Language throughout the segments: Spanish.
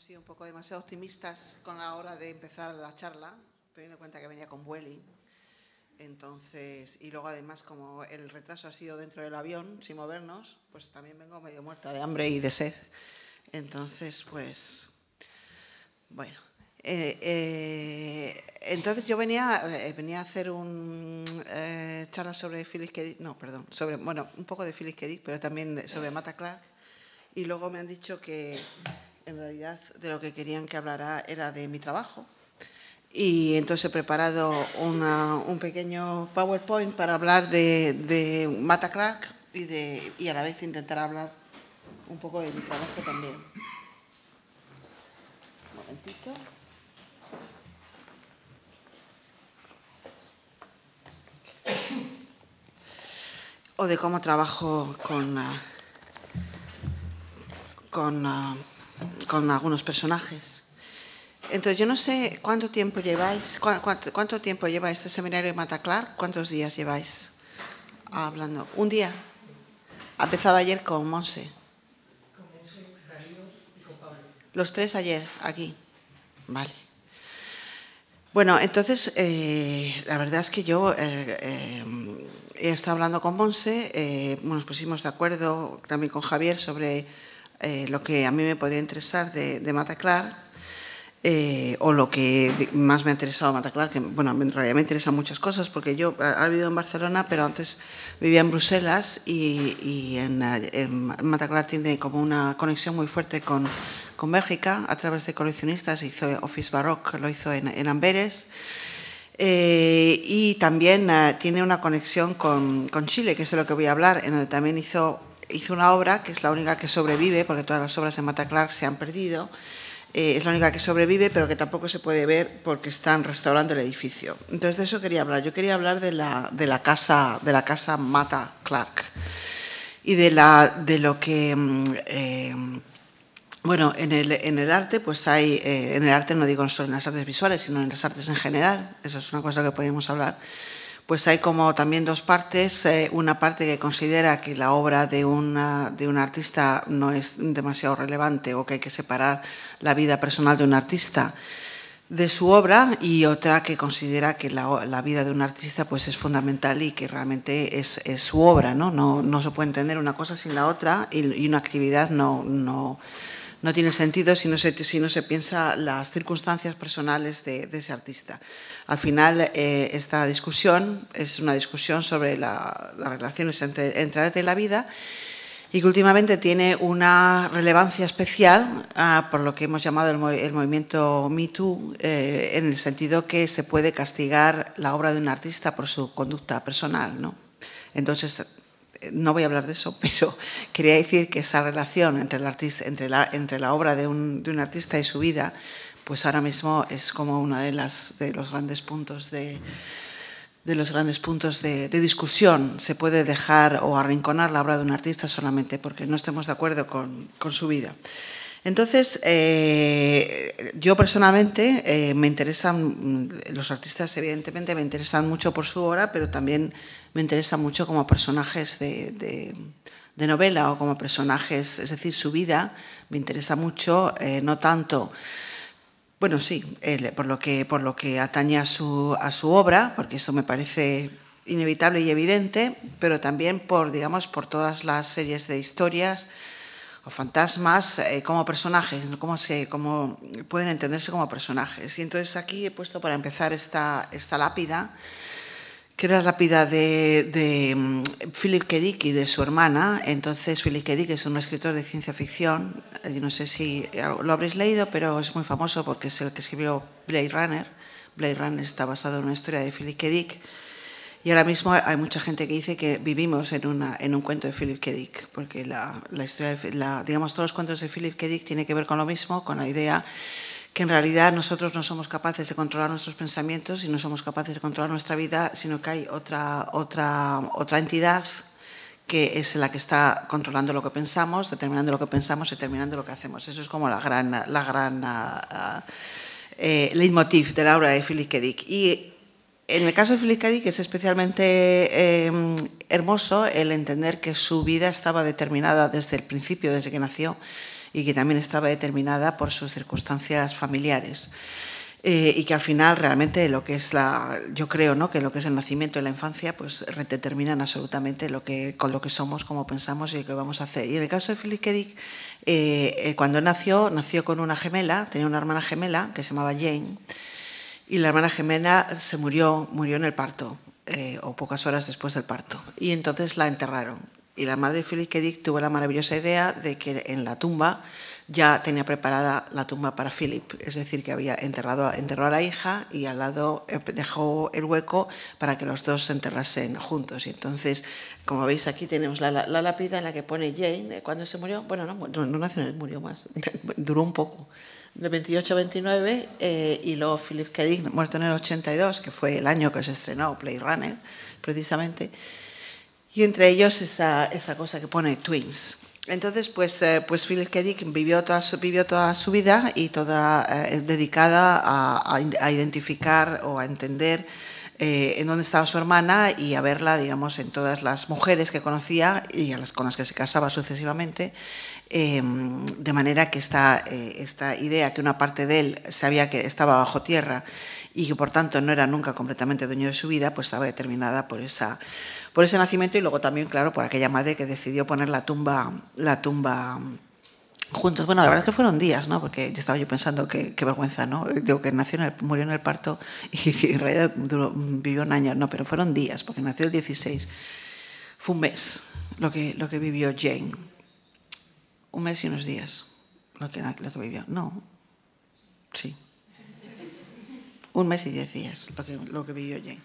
sido un poco demasiado optimistas con la hora de empezar la charla, teniendo en cuenta que venía con Vueling. Entonces, y luego además como el retraso ha sido dentro del avión, sin movernos, pues también vengo medio muerta de hambre y de sed. Entonces, pues, bueno. Eh, eh, entonces yo venía, eh, venía a hacer un charla sobre Phyllis que no, perdón, sobre, bueno, un poco de Phyllis Kedic, pero también sobre Mata Clark. Y luego me han dicho que en realidad de lo que querían que hablara era de mi trabajo. Y entonces he preparado un pequeño PowerPoint para hablar de, de y, de, y a la vez intentar hablar un poco de mi trabajo también. Un momentito. O de cómo trabajo con, ah, con ah, con algunos personajes. Entonces, yo no sé cuánto tiempo lleváis, cuánto, tiempo lleva este seminario de Mataclar, cuántos días lleváis hablando. Un día. Ha empezado ayer con Monse. Los tres ayer, aquí. Vale. Bueno, entonces, eh, la verdad es que yo eh, eh, he estado hablando con Monse, nos pusimos de acuerdo también con Javier sobre eh, lo que a mí me podría interesar de, Mataclar, eh, o lo que más me ha interesado Mataclar, que bueno, en realidad me interesan muchas cosas, porque yo he eh, vivido en Barcelona, pero antes vivía en Bruselas y, en, Mataclar tiene como una conexión muy fuerte con, con Bélgica a través de coleccionistas, hizo Office Baroque, lo hizo en, Amberes. y también tiene una conexión con, con, Chile, que es de lo que voy a hablar, en donde también hizo hizo una obra, que es la única que sobrevive, porque todas las obras de Mata Clark se han perdido, eh, es la única que sobrevive, pero que tampoco se puede ver porque están restaurando el edificio. Entonces, de eso quería hablar. Yo quería hablar de la, casa, de la casa Mata Clark y de, la, de lo que... Mm, eh, bueno, en el, arte, pues hay, eh, en el arte no digo solo en las artes visuales, sino en las artes en general, eso es una cosa que podemos hablar, pues hay como también dos partes, eh, una parte que considera que la obra de, una, de un artista no es demasiado relevante o que hay que separar la vida personal de un artista de su obra y otra que considera que la, vida de un artista pues es fundamental y que realmente es, su obra, ¿no? ¿no? se puede entender una cosa sin la otra y, y una actividad no, no, no tiene sentido si no se, si no piensa las circunstancias personales de, ese artista. Al final, eh, esta discusión es una discusión sobre las relaciones entre, arte y la vida y que últimamente tiene una relevancia especial ah, por lo que hemos llamado el, movimiento Me eh, en el sentido que se puede castigar la obra de un artista por su conducta personal. ¿no? Entonces, no voy a hablar de eso, pero quería decir que esa relación entre, el entre, la, obra de un, artista y su vida, pues ahora mismo es como uno de, de los grandes puntos de, los grandes puntos de, discusión. Se puede dejar o arrinconar la obra de un artista solamente porque no estemos de acuerdo con su vida. Entonces, eh, yo personalmente eh, me interesan, mm, los artistas evidentemente me interesan mucho por su obra, pero también me interesan mucho como personajes de, novela o como personajes, es decir, su vida me interesa mucho, eh, no tanto... Bueno, sí, por, lo que, por lo que atañe a su, a su obra, porque eso me parece inevitable y evidente, pero también por, digamos, por todas las series de historias, fantasmas eh, como personajes, como se, como pueden entenderse como personajes. Y entonces aquí he puesto para empezar esta, esta lápida, que era la lápida de, de mm, Philip K. Dick y de su hermana. Entonces Philip K. Dick es un escritor de ciencia ficción, eh, no sé si lo habréis leído, pero es muy famoso porque es el que escribió Blade Runner. Blade Runner está basado en una historia de Philip K. Dick y ahora mismo hay mucha gente que dice que vivimos en, una, en un cuento de Philip K. Dick, porque la, historia la, digamos, todos los cuentos de Philip K. Dick tienen que ver con lo mismo, con la idea que en realidad nosotros no somos capaces de controlar nuestros pensamientos y no somos capaces de controlar nuestra vida, sino que hay otra, otra, otra entidad que es la que está controlando lo que pensamos, determinando lo que pensamos, y determinando lo que hacemos. Eso es como la gran, la gran uh, leitmotiv de la obra de Philip K. Dick. Y en el caso de Philip K. Dick es especialmente eh, hermoso el entender que su vida estaba determinada desde el principio, desde que nació, y que también estaba determinada por sus circunstancias familiares. Eh, y que al final realmente lo que es la, yo creo, ¿no? que lo que es el nacimiento y la infancia, pues determinan absolutamente lo que, con lo que somos, cómo pensamos y lo que vamos a hacer. Y en el caso de Philip K. Dick, cuando nació, nació con una gemela, tenía una hermana gemela que se llamaba Jane, y la hermana gemena se murió, murió en el parto, eh, o pocas horas después del parto. Y entonces la enterraron. Y la madre de Philip K. tuvo la maravillosa idea de que en la tumba ya tenía preparada la tumba para Philip, es decir, que había enterrado, enterró a la hija y al lado eh, dejó el hueco para que los dos se enterrasen juntos. Y entonces, como veis aquí tenemos la, lápida en la que pone Jane, eh, cuando se murió, bueno, no, no nació, murió más, duró un poco de 28 29, y luego Philip K. Dick, muerto en el 82, que fue el año que se estrenó Play Runner, precisamente. Y entre ellos esa, esa cosa que pone Twins. Entonces, pues, eh, pues Philip K. Dick vivió toda su, vivió toda su vida y toda eh, dedicada a, a, identificar o a entender eh, en dónde estaba su hermana y a verla, digamos, en todas las mujeres que conocía y a las con las que se casaba sucesivamente Em, de manera que esta, eh, esta, idea que una parte de él sabía que estaba bajo tierra y que por tanto no era nunca completamente dueño de su vida, pues estaba determinada por, esa, por ese nacimiento y luego también, claro, por aquella madre que decidió poner la tumba, la tumba juntos. Bueno, la verdad es que fueron días, ¿no? Porque yo estaba yo pensando qué vergüenza, ¿no? Digo que nació murió en el parto y en realidad vivió un año, no, pero fueron días, porque nació el 16. Fue un mes lo que, lo que vivió Jane un mes y unos días, lo que, lo vivió. No, sí. Un mes y diez días, lo que, lo que vivió Jane.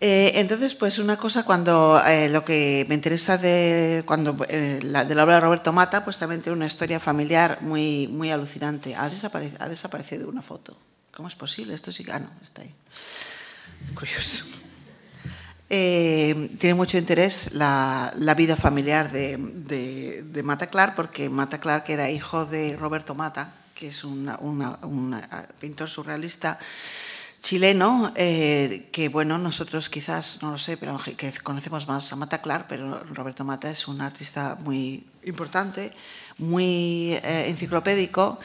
Eh, entonces, pues una cosa, cuando eh, lo que me interesa de, cuando, eh, la, de la obra de Roberto Mata, pues también tiene una historia familiar muy, muy alucinante. Ha, desaparecido, ha desaparecido una foto. ¿Cómo es posible? Esto sí, ah, no, está ahí. Curioso. Eh, tiene mucho interés la, vida familiar de, de, Mata Clark, porque Mata Clark era hijo de Roberto Mata, que es un pintor surrealista chileno, eh, que bueno, nosotros quizás, no lo sé, pero que conocemos más a Mata Clark, pero Roberto Mata es un artista muy importante, muy eh, enciclopédico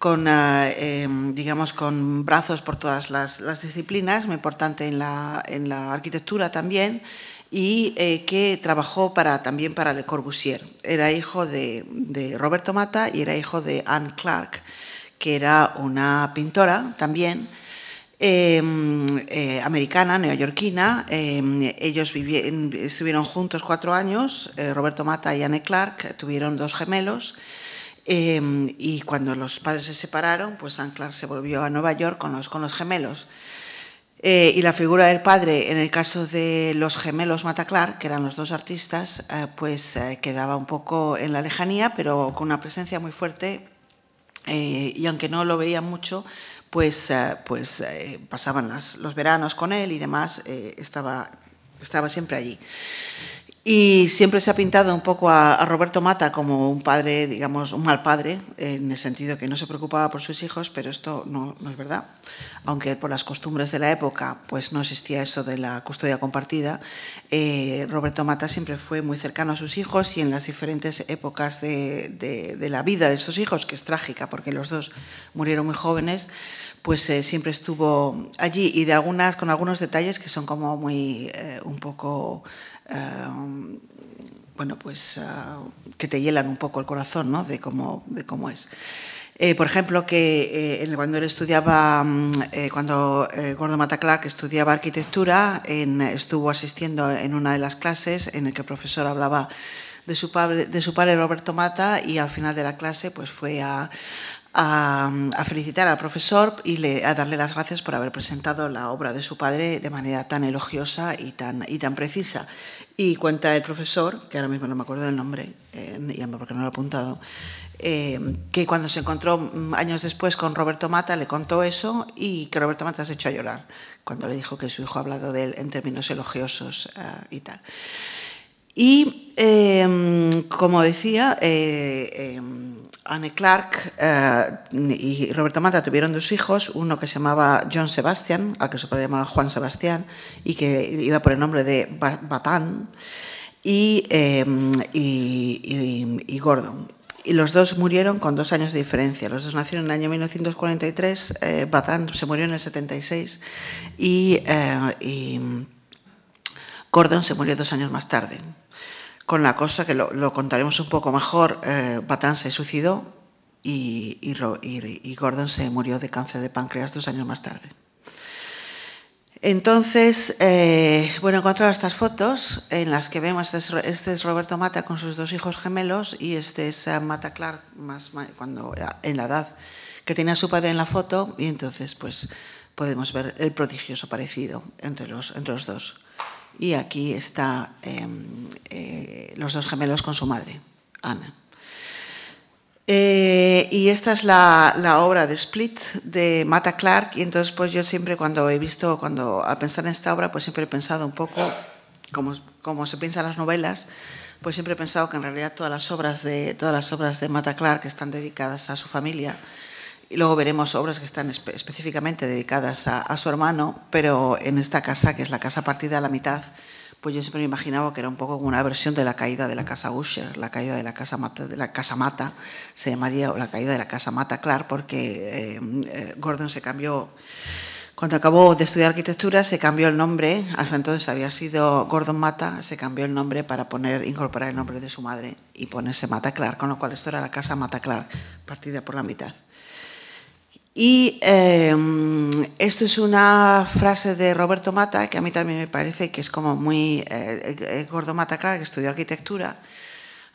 con, eh, em, digamos, con brazos por todas las, disciplinas, muy importante en la, en la arquitectura también, y eh, que trabajó para, también para Le Corbusier. Era hijo de, de Roberto Mata y era hijo de Anne Clark, que era una pintora también, em, eh, americana, neoyorquina. Em, ellos estuvieron juntos cuatro años, Roberto Mata y Anne Clark, tuvieron dos gemelos. Em, y cuando los padres se separaron, pues Anclar se volvió a Nueva York con los, con los gemelos. Eh, y la figura del padre, en el caso de los gemelos Mataclar, que eran los dos artistas, eh, pues eh, quedaba un poco en la lejanía, pero con una presencia muy fuerte. y aunque no lo veía mucho, pues, pues pasaban los veranos con él y demás, estaba, estaba siempre allí. Y siempre se ha pintado un poco a, Roberto Mata como un padre, digamos, un mal padre, en el sentido que no se preocupaba por sus hijos, pero esto no, es verdad. Aunque por las costumbres de la época pues no existía eso de la custodia compartida, eh, Roberto Mata siempre fue muy cercano a sus hijos y en las diferentes épocas de, la vida de sus hijos, que es trágica porque los dos murieron muy jóvenes, pues eh, siempre estuvo allí y de algunas, con algunos detalles que son como muy eh, un poco Ah, bueno, pues ah, que te hielan un poco el corazón, De cómo, de cómo es. Eh, por ejemplo, que eh, cuando él estudiaba, mm, eh, cuando Gordo Mataclark estudiaba arquitectura, estuvo asistiendo en una de las clases en la que el profesor hablaba de su padre, de su padre Roberto Mata y al final de la clase pues fue a, a, felicitar al profesor y le, a darle las gracias por haber presentado la obra de su padre de manera tan elogiosa y tan, y tan precisa. Y cuenta el profesor, que ahora mismo no me acuerdo del nombre, eh, porque no lo he apuntado, eh, que cuando se encontró mm, años después con Roberto Mata le contó eso y que Roberto Mata se echó a llorar cuando le dijo que su hijo ha hablado de él en términos elogiosos eh, y tal. Y, eh, como decía, Anne Clark eh, y Roberto Mata tuvieron dos hijos, uno que se llamaba John Sebastian, al que se llamaba Juan Sebastián, y que iba por el nombre de Batán, em, y, Gordon. Y los dos murieron con dos años de diferencia. Los dos nacieron en el año 1943, eh, Batán se murió en el 76 eh, y Gordon se murió dos años más tarde con la cosa que lo, contaremos un poco mejor. Eh, Batán se suicidó y, Gordon se murió de cáncer de páncreas dos años más tarde. Entonces, eh, bueno, encontramos estas fotos en las que vemos, este, este es, Roberto Mata con sus dos hijos gemelos y este es eh, Mata Clark más, cuando, en la edad que tenía su padre en la foto y entonces pues podemos ver el prodigioso parecido entre los, entre los dos y aquí está em, eh, los dos gemelos con su madre, Ana. Eh, y esta es la, obra de Split de Mata Clark y entonces pues yo siempre cuando he visto, cuando al pensar en esta obra pues siempre he pensado un poco como, se piensa en las novelas, pues siempre he pensado que en realidad todas las obras de, todas las obras de Mata Clark están dedicadas a su familia y luego veremos obras que están específicamente dedicadas a, su hermano, pero en esta casa, que es la casa partida a la mitad, pues yo siempre me imaginaba que era un poco como una versión de la caída de la casa Usher, la caída de la casa Mata, de la casa Mata se llamaría, la caída de la casa Mata, Clark, porque eh, eh, Gordon se cambió, cuando acabó de estudiar arquitectura, se cambió el nombre, hasta entonces había sido Gordon Mata, se cambió el nombre para poner, incorporar el nombre de su madre y ponerse Mata Clark, con lo cual esto era la casa Mata Clark, partida por la mitad. Y em, esto es una frase de Roberto Mata, que a mí también me parece que es como muy... Eh, eh, gordo Mata, claro, que estudió arquitectura,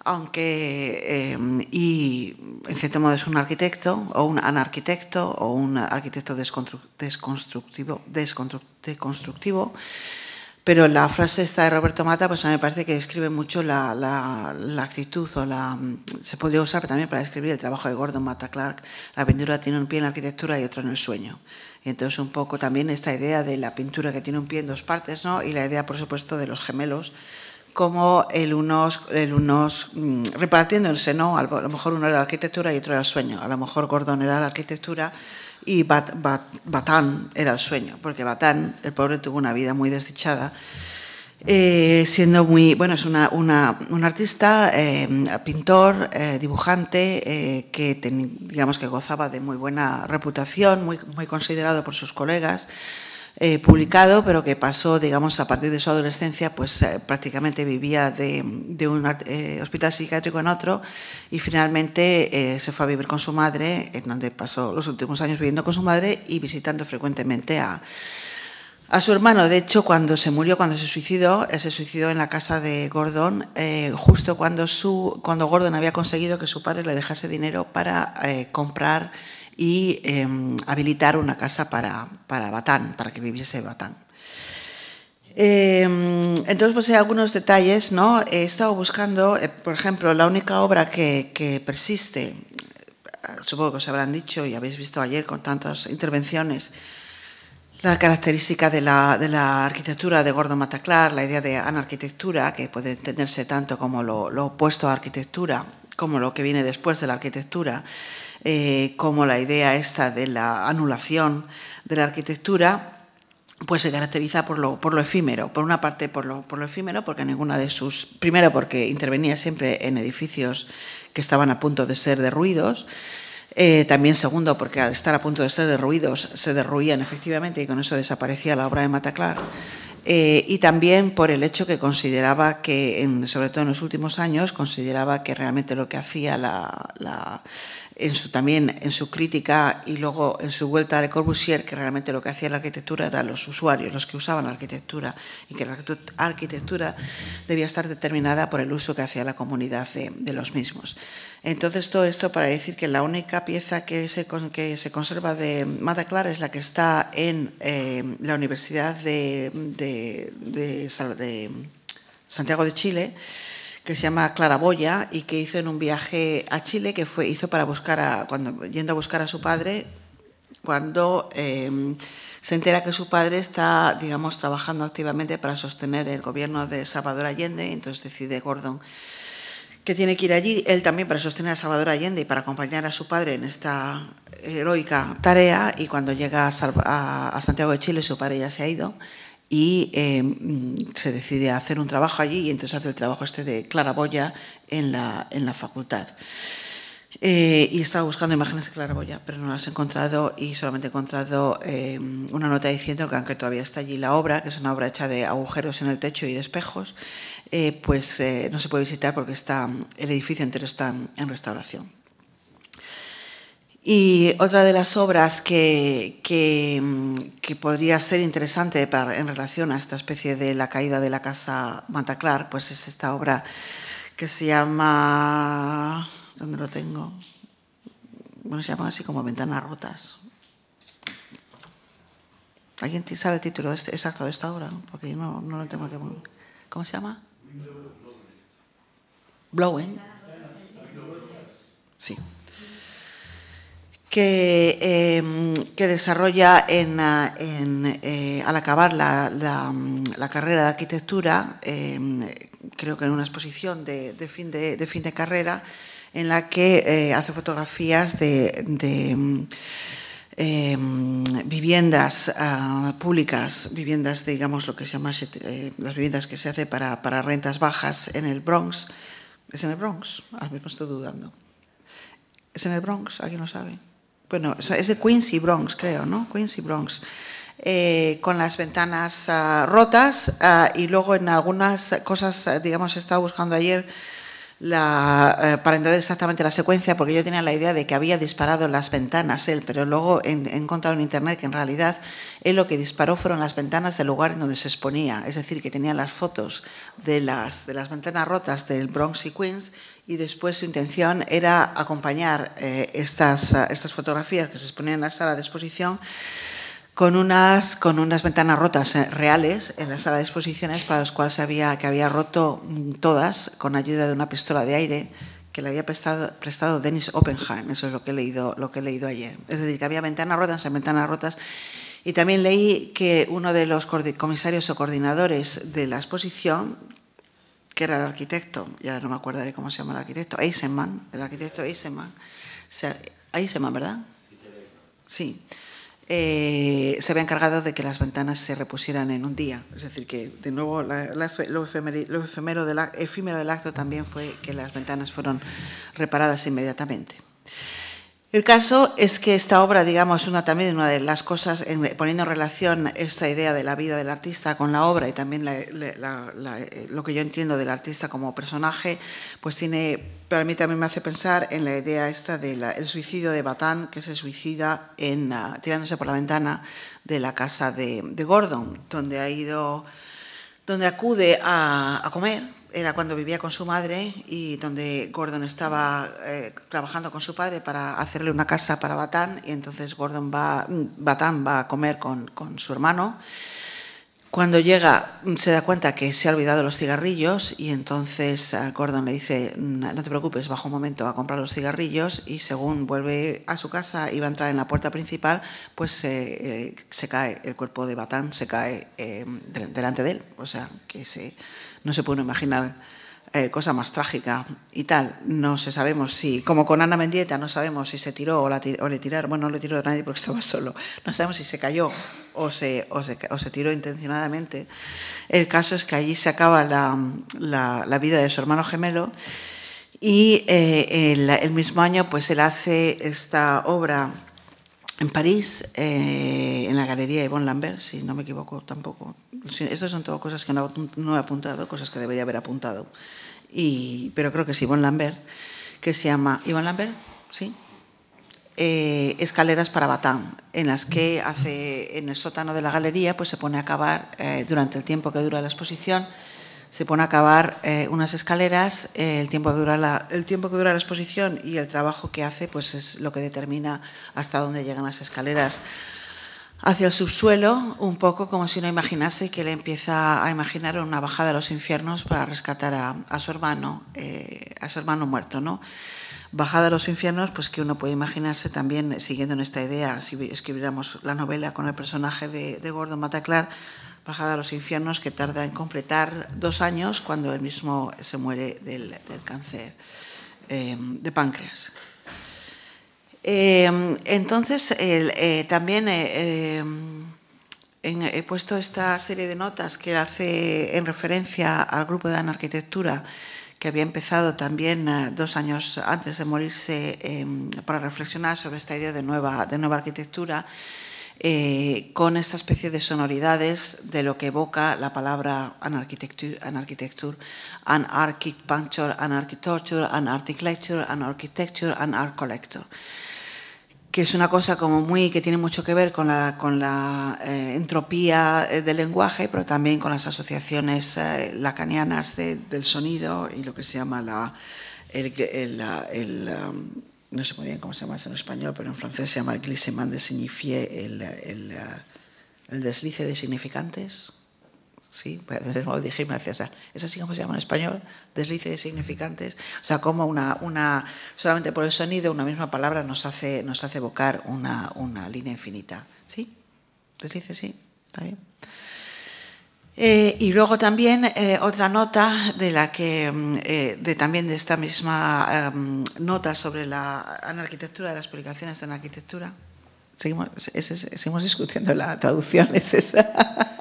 aunque... Em, y en cierto modo es un arquitecto, o un anarquitecto, o un arquitecto desconstructivo, deconstructivo pero la frase esta de Roberto Mata, pues a mí me parece que describe mucho la, actitud o la... Mm, se podría usar también para describir el trabajo de Gordon Mata Clark. La pintura tiene un pie en la arquitectura y otro en el sueño. Y entonces un poco también esta idea de la pintura que tiene un pie en dos partes, ¿no? Y la idea, por supuesto, de los gemelos, como el unos, el unos mm, repartiéndose, ¿no? A lo mejor uno era la arquitectura y otro era el sueño. A lo mejor Gordon era la arquitectura y Batán era el sueño, porque Batán, el pobre, tuvo una vida muy desdichada. Eh, siendo muy, bueno, es una, un artista, eh, pintor, eh, dibujante, que digamos que gozaba de muy buena reputación, muy, muy considerado por sus colegas, eh, publicado, pero que pasó, digamos, a partir de su adolescencia, pues eh, prácticamente vivía de, un eh, hospital psiquiátrico en otro y finalmente se fue a vivir con su madre, en donde pasó los últimos años viviendo con su madre y visitando frecuentemente a, a su hermano. De hecho, cuando se murió, cuando se suicidó, se suicidó en la casa de Gordon, justo cuando, su, cuando Gordon había conseguido que su padre le dejase dinero para comprar y em, habilitar una casa para, para Batán, para que viviese Batán. Em, entonces, pues hay algunos detalles, ¿no? He estado buscando, eh, por ejemplo, la única obra que, que persiste, eh, supongo que os habrán dicho y habéis visto ayer con tantas intervenciones, la característica de la, de la, arquitectura de Gordo Mataclar, la idea de anarquitectura, que puede entenderse tanto como lo, lo opuesto a arquitectura, como lo que viene después de la arquitectura, eh, como la idea esta de la anulación de la arquitectura, pues se caracteriza por lo, por lo efímero. Por una parte, por lo, por lo efímero, porque ninguna de sus... Primero, porque intervenía siempre en edificios que estaban a punto de ser derruidos. Eh, también segundo, porque al estar a punto de ser derruidos, se derruían efectivamente y con eso desaparecía la obra de Mataclar. Eh, y también por el hecho que consideraba que, sobre todo en los últimos años, consideraba que realmente lo que hacía la, la, su, también en su crítica y luego en su vuelta a Corbusier, que realmente lo que hacía la arquitectura era los usuarios, los que usaban la arquitectura, y que la arquitectura debía estar determinada por el uso que hacía la comunidad de, los mismos. Entonces, todo esto para decir que la única pieza que se, que se conserva de Mata Clara es la que está en eh, la Universidad de, de Santiago de Chile, que se llama Claraboya y que hizo en un viaje a Chile que fue, hizo para buscar cuando, yendo a buscar a su padre cuando em, se entera que su padre está, digamos, trabajando activamente para sostener el gobierno de Salvador Allende, entonces decide Gordon que tiene que ir allí, él también para sostener a Salvador Allende y para acompañar a su padre en esta heroica tarea, y cuando llega a, a Santiago de Chile su padre ya se ha ido, y em, se decide hacer un trabajo allí y entonces hace el trabajo este de claraboya en la, en la facultad. Eh, y estaba buscando imágenes de claraboya, pero no las he encontrado y solamente he encontrado em, una nota diciendo que aunque todavía está allí la obra, que es una obra hecha de agujeros en el techo y de espejos, eh, pues eh, no se puede visitar porque está, el edificio entero está en restauración. Y otra de las obras que, mm, podría ser interesante en relación a esta especie de la caída de la casa Mataclar, pues es esta obra que se llama... ¿Dónde lo tengo? Bueno, se llama así como Ventanas Rotas. ¿Alguien sabe el título este, exacto de esta obra? Porque yo no, lo tengo que... ¿Cómo se llama? Blowing. Sí. Em, que, desarrolla en, eh, al acabar la, carrera de arquitectura, em, creo que en una exposición de, fin, de, carrera, en la que eh, hace fotografías de em, viviendas ah, públicas, viviendas, digamos, lo que se llama eh, las viviendas que se hace para, para, rentas bajas en el Bronx. ¿Es en el Bronx? Ahora mismo estoy dudando. ¿Es en el Bronx? ¿Alguien lo sabe? bueno, es de Quincy Bronx, creo, ¿no? Quincy Bronx. Eh, con las ventanas ah, rotas ah, y luego en algunas cosas, ah, digamos, estaba buscando ayer la, eh, para entender exactamente la secuencia, porque yo tenía la idea de que había disparado las ventanas él, pero luego he en, encontrado en internet que en realidad él lo que disparó fueron las ventanas del lugar en donde se exponía, es decir, que tenía las fotos de las, de las ventanas rotas del Bronx y Queens y después su intención era acompañar eh, estas, eh, estas fotografías que se exponían en la sala de exposición con unas, con unas ventanas rotas eh, reales en la sala de exposiciones para las cuales había, que había roto mm, todas con ayuda de una pistola de aire que le había prestado, prestado Dennis Oppenheim, eso es lo que, he leído, lo que he leído ayer. Es decir, que había ventanas rotas en ventanas rotas. Y también leí que uno de los comisarios o coordinadores de la exposición, que era el arquitecto, y ahora no me de cómo se llama el arquitecto, Eisenman, el arquitecto Eisenman, Eisenman, ¿verdad? Sí eh, se había encargado de que las ventanas se repusieran en un día. Es decir, que de nuevo lo, efímero del acto también fue que las ventanas fueron reparadas inmediatamente. El caso es que esta obra, digamos, una también una de las cosas, en, poniendo en relación esta idea de la vida del artista con la obra y también eh, lo que yo entiendo del artista como personaje, pues tiene, para mí también me hace pensar en la idea esta del suicidio de Batán, que se suicida en, ah, tirándose por la ventana de la casa de, Gordon, donde ha ido, donde acude a comer era cuando vivía con su madre y donde Gordon estaba eh, trabajando con su padre para hacerle una casa para Batán y entonces Gordon va, mm, Batán va a comer con, con su hermano cuando llega mm, se da cuenta que se ha olvidado los cigarrillos y entonces ah, Gordon le dice, mm, no te preocupes, bajo un momento a comprar los cigarrillos y según vuelve a su casa y va a entrar en la puerta principal, pues se eh, cae, el cuerpo de Batán se cae eh, delante de él. O sea, que no se puede imaginar eh, cosa más trágica y tal. No se sabemos si, como con Ana Mendieta, no sabemos si se tiró o, la, le tiraron, bueno, no le tiró de nadie porque estaba solo, no sabemos si se cayó o se, o se, o se tiró intencionadamente. El caso es que allí se acaba la, la, vida de su hermano gemelo y eh, el, mismo año pues él hace esta obra en París, eh, en la Galería Yvonne Lambert, si no me equivoco tampoco. Estas son todas cosas que no, no he apuntado, cosas que debería haber apuntado pero creo que es Ivonne Lambert, que se llama Lambert, ¿sí? Eh, escaleras para Batán, en las que hace en el sótano de la galería pues se pone a acabar, eh, durante el tiempo que dura la exposición, se pone a acabar eh, unas escaleras, el, tiempo que dura la, el tiempo que dura la exposición y el trabajo que hace pues es lo que determina hasta dónde llegan las escaleras hacia el subsuelo, un poco como si uno imaginase que le empieza a imaginar una bajada a los infiernos para rescatar a, su hermano, eh, a su hermano muerto, ¿no? Bajada a los infiernos, pues que uno puede imaginarse también, siguiendo en esta idea, si escribiéramos la novela con el personaje de, de Gordon Mataclar, Bajada a los infiernos, que tarda en completar dos años cuando él mismo se muere del, cáncer eh, de páncreas. Em, entonces, eh, también eh, em, he puesto esta serie de notas que hace en referencia al grupo de Anarquitectura, que había empezado también eh, dos años antes de morirse em, para reflexionar sobre esta idea de nueva, de arquitectura. con esta especie de sonoridades de lo que evoca la palabra anarchitecture, anarchitecture, anarchic anarchitecture anarchitecture, anarchitecture, collector que es una cosa como muy que tiene mucho que ver con la, con la eh, entropía eh, del lenguaje, pero también con las asociaciones eh, lacanianas del sonido y lo que se llama la, el, um, no sé muy bien cómo se llama en español, pero en francés se llama el glissement de signifié, uh, el, deslice de significantes. ¿sí? Pues, de nuevo dijimos hacia es así como se llama en español, deslices significantes, o sea, como una, una, solamente por el sonido una misma palabra nos hace, nos hace evocar una, una línea infinita, ¿sí? Deslices, sí, está bien. Eh, y luego también eh, otra nota de la que mm, eh, de, también de esta misma mm, nota sobre la arquitectura de las publicaciones en arquitectura. Seguimos, seguimos discutiendo la traducción, es esa.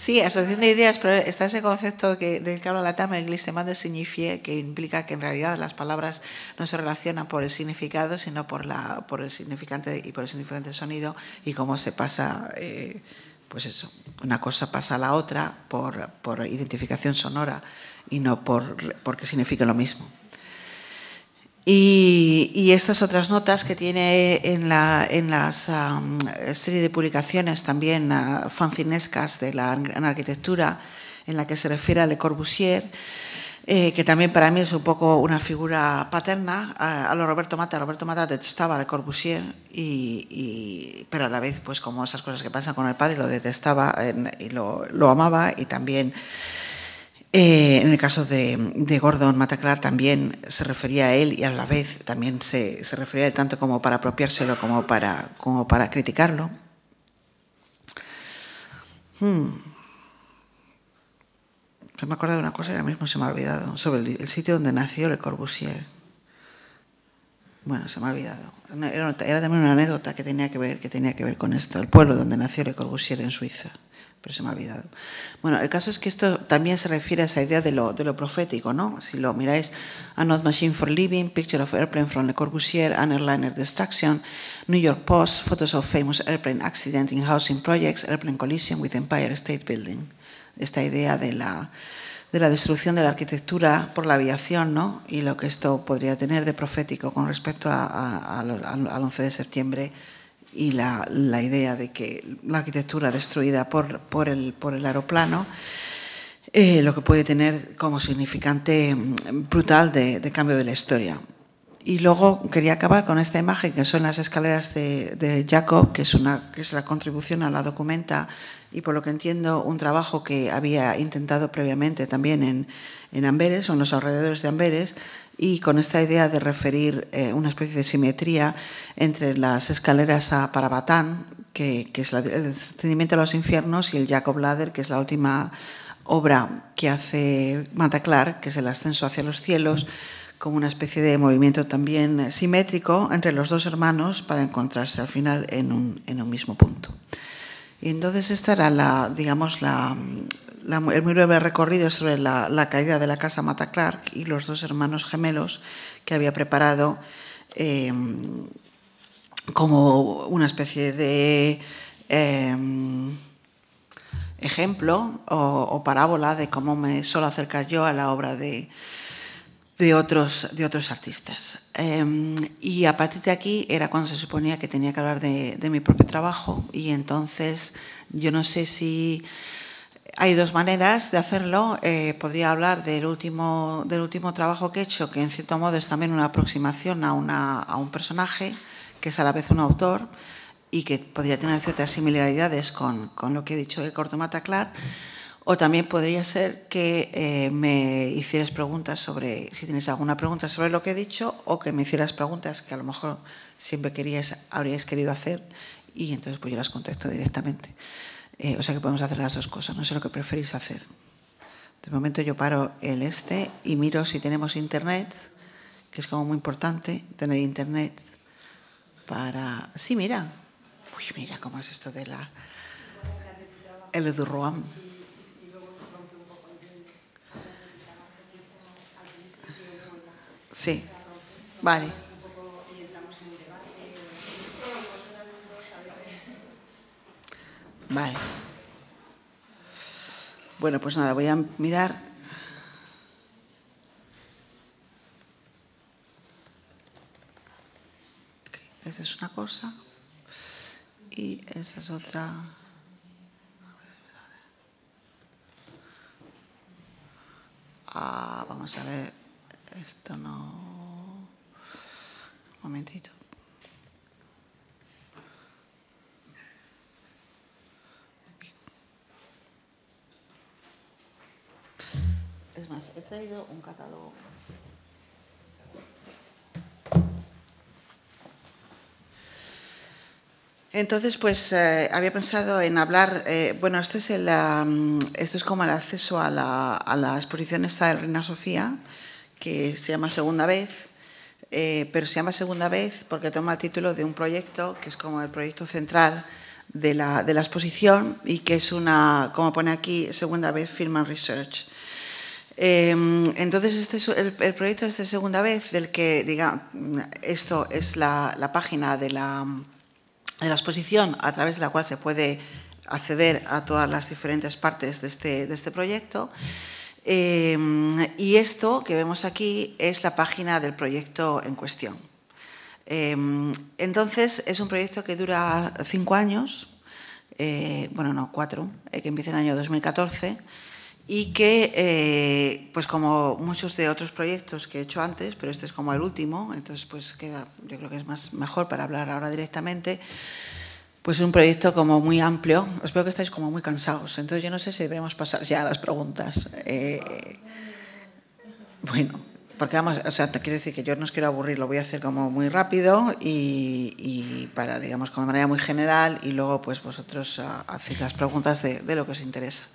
Sí, asociación de ideas, pero está ese concepto que, del que habla la TAM, el glissement de que implica que en realidad las palabras no se relacionan por el significado, sino por, la, por el significante y por el significante sonido y cómo se pasa, eh, pues eso, una cosa pasa a la otra por, identificación sonora y no por, porque significa lo mismo. Y, estas otras notas que tiene en la en las serie de publicaciones también ah, fancinescas de la arquitectura, en la que se refiere a Le Corbusier, eh, que también para mí es un poco una figura paterna a, lo Roberto Mata. Roberto Mata detestaba a Le Corbusier, y, pero a la vez, pues como esas cosas que pasan con el padre, lo detestaba eh, y lo, lo amaba y también eh, en el caso de, Gordon Mataclar también se refería a él y a la vez también se, refería tanto como para apropiárselo como para, como para criticarlo. Se hmm. me acuerdo de una cosa y ahora mismo se me ha olvidado, sobre el, sitio donde nació Le Corbusier. Bueno, se me ha olvidado. Era, era, también una anécdota que tenía que ver, que tenía que ver con esto, el pueblo donde nació Le Corbusier en Suiza pero se me ha olvidado. Bueno, el caso es que esto también se refiere a esa idea de lo, profético, ¿no? Si lo miráis, A Not Machine for Living, Picture of Airplane from Le Corbusier, An Airliner Destruction, New York Post, Photos of Famous Airplane Accident in Housing Projects, Airplane Collision with Empire State Building. Esta idea de la, de la destrucción de la arquitectura por la aviación, ¿no? Y lo que esto podría tener de profético con respecto al a, 11 de septiembre y la, idea de que la arquitectura destruida por, por, el, por el aeroplano, eh, lo que puede tener como significante mm, brutal de, cambio de la historia. Y luego quería acabar con esta imagen que son las escaleras de, Jacob, que es, una, que es la contribución a la documenta y por lo que entiendo un trabajo que había intentado previamente también en, en Amberes o en los alrededores de Amberes, y con esta idea de referir eh, una especie de simetría entre las escaleras a Parabatán, que, es el descendimiento a los infiernos, y el Jacob Ladder, que es la última obra que hace Mataclar, que es el ascenso hacia los cielos, como una especie de movimiento también eh, simétrico entre los dos hermanos para encontrarse al final en un, en un mismo punto. Y entonces esta era la, digamos, la, el muy breve recorrido sobre la, caída de la casa Mata Clark y los dos hermanos gemelos que había preparado em, como una especie de em, ejemplo o, parábola de cómo me suelo acercar yo a la obra de, otros, de otros, artistas. Em, y a partir de aquí era cuando se suponía que tenía que hablar de mi propio trabajo y entonces yo no sé si hay dos maneras de hacerlo. Eh, podría hablar del último, del último trabajo que he hecho, que en cierto modo es también una aproximación a, una, a un personaje, que es a la vez un autor y que podría tener ciertas similaridades con, con lo que he dicho de mata Clar. O también podría ser que eh, me hicieras preguntas sobre, si tienes alguna pregunta sobre lo que he dicho, o que me hicieras preguntas que a lo mejor siempre querías, habríais querido hacer, y entonces pues yo las contesto directamente. Eh, o sea que podemos hacer las dos cosas, no sé lo que preferís hacer. De momento yo paro el este y miro si tenemos internet, que es como muy importante tener internet para... Sí, mira. Uy, mira cómo es esto de la... El Edurroam. Sí, vale. Vale. Bueno, pues nada, voy a mirar. Esa es una cosa y esa es otra. Ah, vamos a ver, esto no... Un momentito. Es más, he traído un catálogo. Entonces, pues eh, había pensado en hablar, eh, bueno, esto es, como el acceso a la, exposición esta de Reina Sofía, que se llama Segunda Vez, eh, pero se llama Segunda Vez porque toma el título de un proyecto que es como el proyecto central de la, de la exposición y que es una, como pone aquí, Segunda Vez Film and Research. Em, entonces, este el, proyecto es de segunda vez del que, diga, esto es la, página de la, exposición a través de la cual se puede acceder a todas las diferentes partes de este, este proyecto. Em, y esto que vemos aquí es la página del proyecto en cuestión. Em, entonces, es un proyecto que dura cinco años, eh, bueno, no, cuatro, eh, que empieza en el año 2014 y que, eh, pues como muchos de otros proyectos que he hecho antes, pero este es como el último, entonces pues queda, yo creo que es más mejor para hablar ahora directamente, pues es un proyecto como muy amplio. Os veo que estáis como muy cansados, entonces yo no sé si deberíamos pasar ya a las preguntas. Eh, bueno, porque vamos, o sea, quiero decir que yo no os quiero aburrir, lo voy a hacer como muy rápido y, para, digamos, como de manera muy general y luego pues vosotros ah, hacéis las preguntas de lo que os interesa.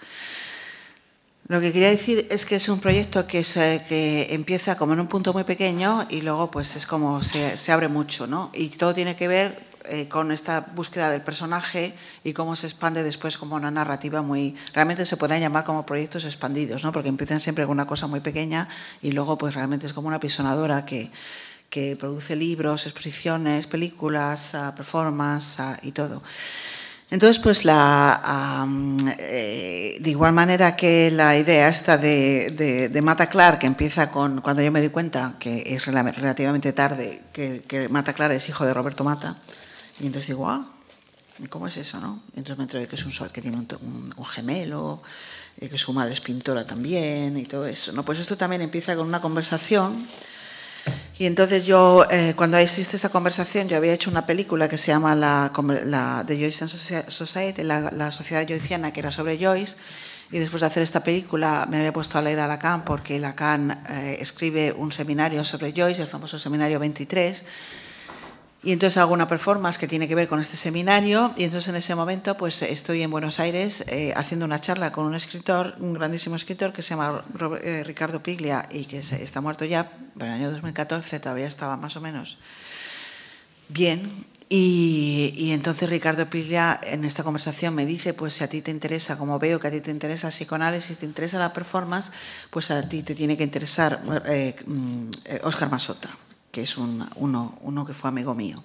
Lo que quería decir es que es un proyecto que, se, que empieza como en un punto muy pequeño y luego pues es como se, se abre mucho, ¿no? Y todo tiene que ver eh, con esta búsqueda del personaje y cómo se expande después como una narrativa muy... Realmente se podrían llamar como proyectos expandidos, ¿no? Porque empiezan siempre con una cosa muy pequeña y luego pues realmente es como una pisonadora que, que produce libros, exposiciones, películas, ah, performances ah, y todo. Entonces, pues eh, de igual manera que la idea esta de, de, Mata Clark, que empieza con, cuando yo me di cuenta, que es relativamente tarde, que, que Mata Clark es hijo de Roberto Mata, y entonces digo, ah, ¿cómo es eso? No? Entonces me entero de que es un sol, que tiene un, gemelo, eh, que su madre es pintora también y todo eso. ¿no? Pues esto también empieza con una conversación y entonces yo, eh, cuando existe esa conversación, yo había hecho una película que se llama la, la The Joyce Society, la, la sociedad joyciana, que era sobre Joyce, y después de hacer esta película me había puesto a leer a Lacan porque Lacan eh, escribe un seminario sobre Joyce, el famoso seminario 23, y entonces hago una performance que tiene que ver con este seminario y entonces en ese momento pues estoy en Buenos Aires eh, haciendo una charla con un escritor, un grandísimo escritor que se llama eh, Ricardo Piglia y que está muerto ya, pero en el año 2014 todavía estaba más o menos bien. Y, entonces Ricardo Piglia en esta conversación me dice, pues si a ti te interesa, como veo que a ti te interesa el psicoanálisis, te interesa la performance, pues a ti te tiene que interesar Oscar eh, mm, Masota que es uno, que fue amigo mío.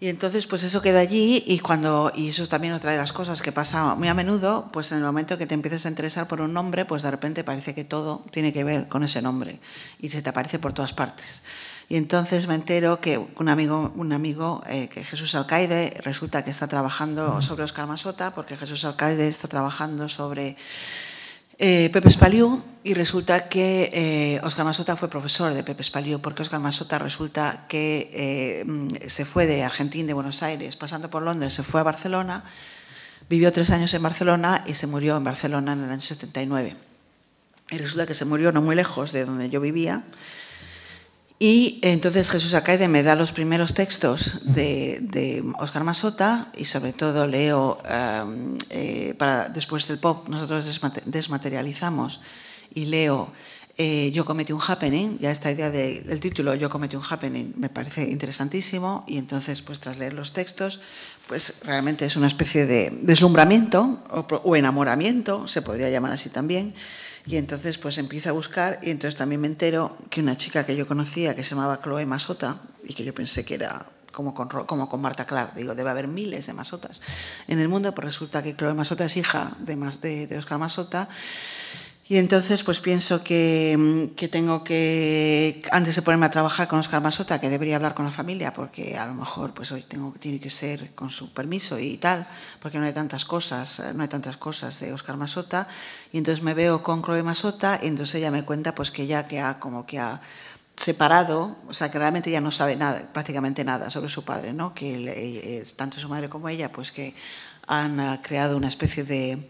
Y entonces, pues eso queda allí y cuando y eso es también otra de las cosas que pasa muy a menudo, pues en el momento que te empiezas a interesar por un nombre, pues de repente parece que todo tiene que ver con ese nombre y se te aparece por todas partes. Y entonces me entero que un amigo, un amigo eh, que Jesús Alcaide, resulta que está trabajando sobre Oscar Masota, porque Jesús Alcaide está trabajando sobre eh, Pepe Espaliú y resulta que Oscar eh, Masota fue profesor de Pepe Espaliú, porque Oscar Masota resulta que eh, se fue de Argentina, de Buenos Aires, pasando por Londres, se fue a Barcelona, vivió tres años en Barcelona y se murió en Barcelona en el año 79. Y resulta que se murió no muy lejos de donde yo vivía, y entonces Jesús Acaide me da los primeros textos de, de Oscar Masota y sobre todo leo, em, eh, para después del pop, nosotros desmaterializamos y leo eh, Yo cometí un happening, ya esta idea del título Yo cometí un happening me parece interesantísimo y entonces pues tras leer los textos pues realmente es una especie de deslumbramiento o enamoramiento, se podría llamar así también. Y entonces pues empiezo a buscar y entonces también me entero que una chica que yo conocía que se llamaba Chloe Masota y que yo pensé que era como con, como con Marta Clark, digo, debe haber miles de masotas en el mundo, pues resulta que Chloe Masota es hija de, de, de Oscar Masota y entonces pues pienso que, mm, que, tengo que, antes de ponerme a trabajar con Oscar Masota, que debería hablar con la familia, porque a lo mejor pues hoy tengo, tiene que ser con su permiso y tal, porque no hay tantas cosas, eh, no hay tantas cosas de Oscar Masota. Y entonces me veo con Chloe Masota y entonces ella me cuenta pues que ya que ha como que ha separado, o sea, que realmente ya no sabe nada, prácticamente nada sobre su padre, ¿no? Que eh, tanto su madre como ella pues que han eh, creado una especie de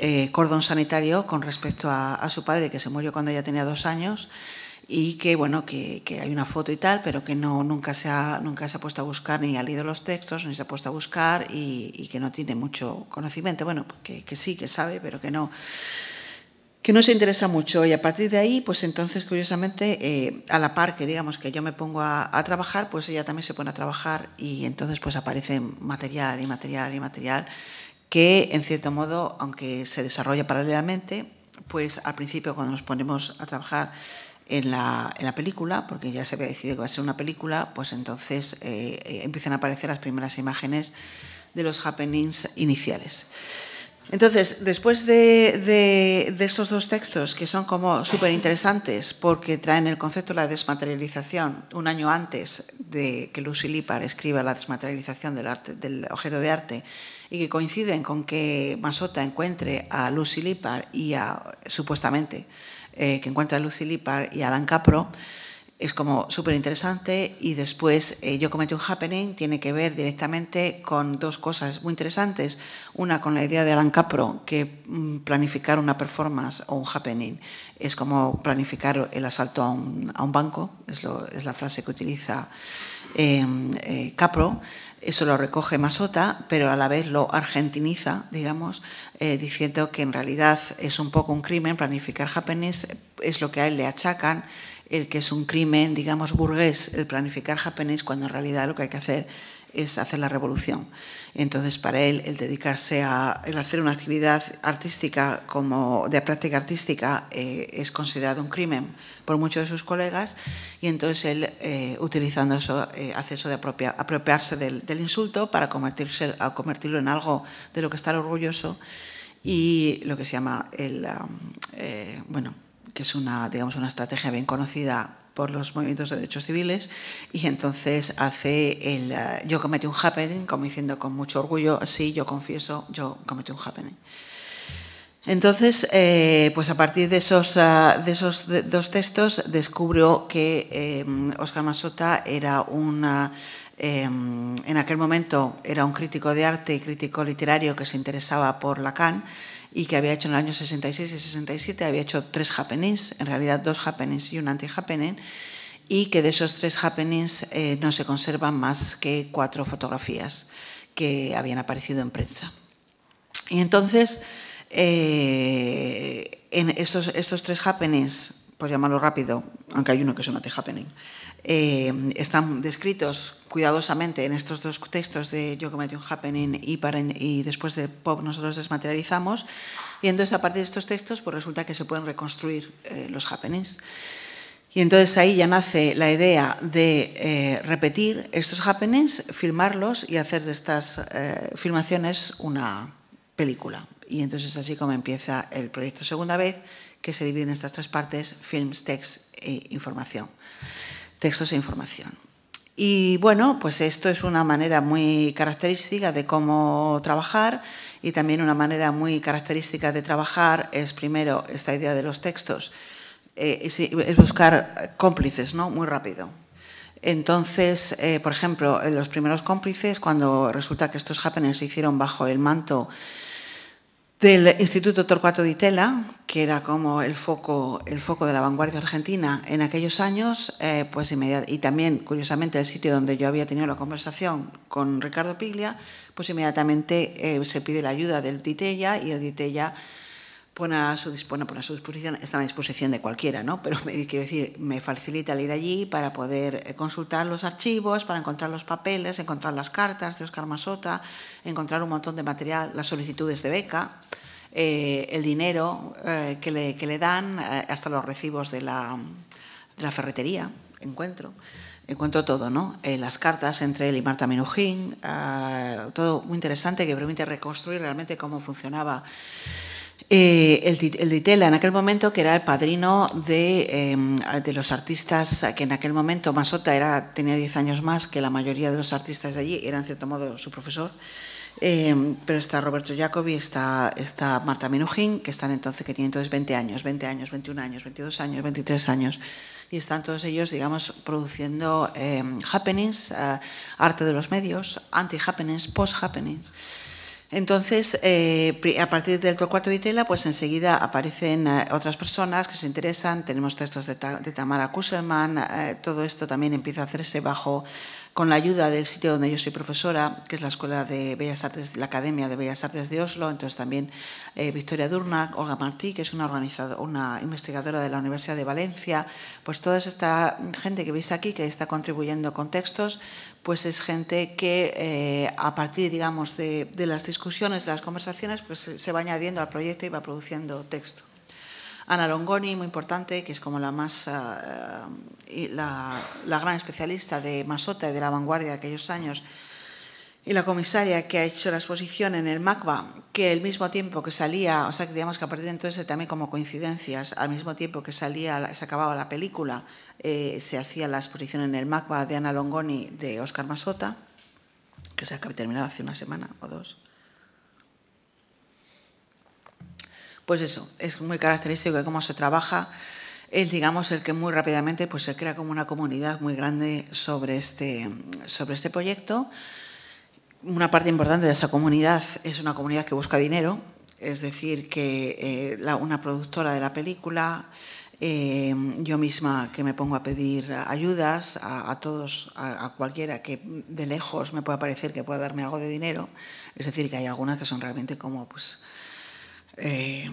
eh, cordón sanitario con respecto a, su padre, que se murió cuando ella tenía dos años y que bueno que, hay una foto y tal pero que no nunca se ha nunca se ha puesto a buscar ni ha leído los textos ni se ha puesto a buscar y, que no tiene mucho conocimiento bueno pues que, sí que sabe pero que no que no se interesa mucho y a partir de ahí, pues entonces curiosamente, eh, a la par que digamos que yo me pongo a, a, trabajar, pues ella también se pone a trabajar y entonces pues aparece material y material y material que en cierto modo, aunque se desarrolla paralelamente, pues al principio cuando nos ponemos a trabajar en la, película, porque ya se había decidido que va a ser una película, pues entonces eh, eh, empiezan a aparecer las primeras imágenes de los happenings iniciales. Entonces, después de, estos dos textos, que son como súper interesantes, porque traen el concepto de la desmaterialización un año antes de que Lucy Lippard escriba la desmaterialización del, arte, objeto de arte, y que coinciden con que Masota encuentre a Lucy Lippard y a, supuestamente, eh, que encuentra a Lucy Lippard y a Alan Capro, es como súper interesante y después eh, Yo cometí un happening tiene que ver directamente con dos cosas muy interesantes. Una con la idea de Alan Capro, que mm, planificar una performance o un happening es como planificar el asalto a un, banco, es, la frase que utiliza em, eh, Capro. Eso lo recoge Masota, pero a la vez lo argentiniza, digamos, eh, diciendo que en realidad es un poco un crimen planificar happenings, es lo que a él le achacan el que es un crimen, digamos, burgués, el planificar japonés, cuando en realidad lo que hay que hacer es hacer la revolución. Entonces, para él, el dedicarse a hacer una actividad artística como de práctica artística eh, es considerado un crimen por muchos de sus colegas y entonces él, eh, utilizando eso, eh, hace eso de apropiarse del, insulto para convertirse, a convertirlo en algo de lo que estar orgulloso y lo que se llama el, bueno, que es una, digamos, una estrategia bien conocida por los movimientos de derechos civiles y entonces hace el eh, yo cometí un happening, como diciendo con mucho orgullo, sí, yo confieso, yo cometí un happening. Entonces, eh, pues a partir de esos, eh, de esos dos textos descubrió que Oscar Masota era una, en aquel momento era un crítico de arte y crítico literario que se interesaba por Lacan, y que había hecho en el año 66 y 67, había hecho tres happenings, en realidad dos happenings y un anti-happening, y que de esos tres happenings eh, no se conservan más que cuatro fotografías que habían aparecido en prensa. Y entonces, eh, en estos, estos tres happenings, por llamarlo rápido, aunque hay uno que es un anti-happening, eh, están descritos cuidadosamente en estos dos textos de un Happening y, después de Pop nosotros desmaterializamos. Y entonces a partir de estos textos pues resulta que se pueden reconstruir eh, los happenings. Y entonces ahí ya nace la idea de eh, repetir estos happenings, filmarlos y hacer de estas filmaciones una película. Y entonces así como empieza el proyecto segunda vez, que se divide en estas tres partes, films, text e información textos e información. Y bueno, pues esto es una manera muy característica de cómo trabajar y también una manera muy característica de trabajar es primero esta idea de los textos, eh, es, buscar cómplices, ¿no? Muy rápido. Entonces, eh, por ejemplo, los primeros cómplices, cuando resulta que estos happenings se hicieron bajo el manto del Instituto Torcuato Di Tella, que era como el foco, el foco de la vanguardia argentina en aquellos años, eh, pues y también, curiosamente, el sitio donde yo había tenido la conversación con Ricardo Piglia, pues inmediatamente eh, se pide la ayuda del Ditella y el Ditella está a su, disposición, de cualquiera, ¿no? Pero me, quiero decir, me facilita el ir allí para poder eh, consultar los archivos, para encontrar los papeles, encontrar las cartas de Oscar Masota, encontrar un montón de material, las solicitudes de beca, eh, el dinero eh, que, le, dan, hasta los recibos de la, ferretería, encuentro encuentro todo, ¿no? las cartas entre él y Marta Minujín, todo muy interesante que permite reconstruir realmente cómo funcionaba eh, el, el Ditela, en aquel momento, que era el padrino de, em, de, los artistas, que en aquel momento Masota era, tenía 10 años más que la mayoría de los artistas de allí, era en cierto modo su profesor, em, pero está Roberto Jacobi, está, está Marta Minujín, que están entonces, que tienen entonces 20 años, 20 años, 21 años, 22 años, 23 años, y están todos ellos, digamos, produciendo em, happenings, eh, arte de los medios, anti-happenings, happenings entonces, eh, a partir del Torcuato de Tela, pues enseguida aparecen eh, otras personas que se interesan. Tenemos textos de, Tamara Kuselman. Eh, todo esto también empieza a hacerse bajo con la ayuda del sitio donde yo soy profesora, que es la Escuela de Bellas Artes, la Academia de Bellas Artes de Oslo, entonces también eh, Victoria Durna, Olga Martí, que es una, investigadora de la Universidad de Valencia, pues toda esta gente que veis aquí, que está contribuyendo con textos, pues es gente que eh, a partir, digamos, de, las discusiones, de las conversaciones, pues se va añadiendo al proyecto y va produciendo texto. Ana Longoni, muy importante, que es como la más ah, la, gran especialista de Masota y de la vanguardia de aquellos años, y la comisaria que ha hecho la exposición en el MACBA, que al mismo tiempo que salía, o sea, digamos que a partir de entonces también como coincidencias, al mismo tiempo que salía, se acababa la película, eh, se hacía la exposición en el MACBA de Ana Longoni de Oscar Masota, que se ha terminado hace una semana o dos. Pues eso, es muy característico de cómo se trabaja es digamos, el que muy rápidamente pues, se crea como una comunidad muy grande sobre este, sobre este proyecto. Una parte importante de esa comunidad es una comunidad que busca dinero, es decir, que eh, una productora de la película, eh, yo misma que me pongo a pedir ayudas a, todos, a, cualquiera que de lejos me pueda parecer que pueda darme algo de dinero, es decir, que hay algunas que son realmente como pues, eh,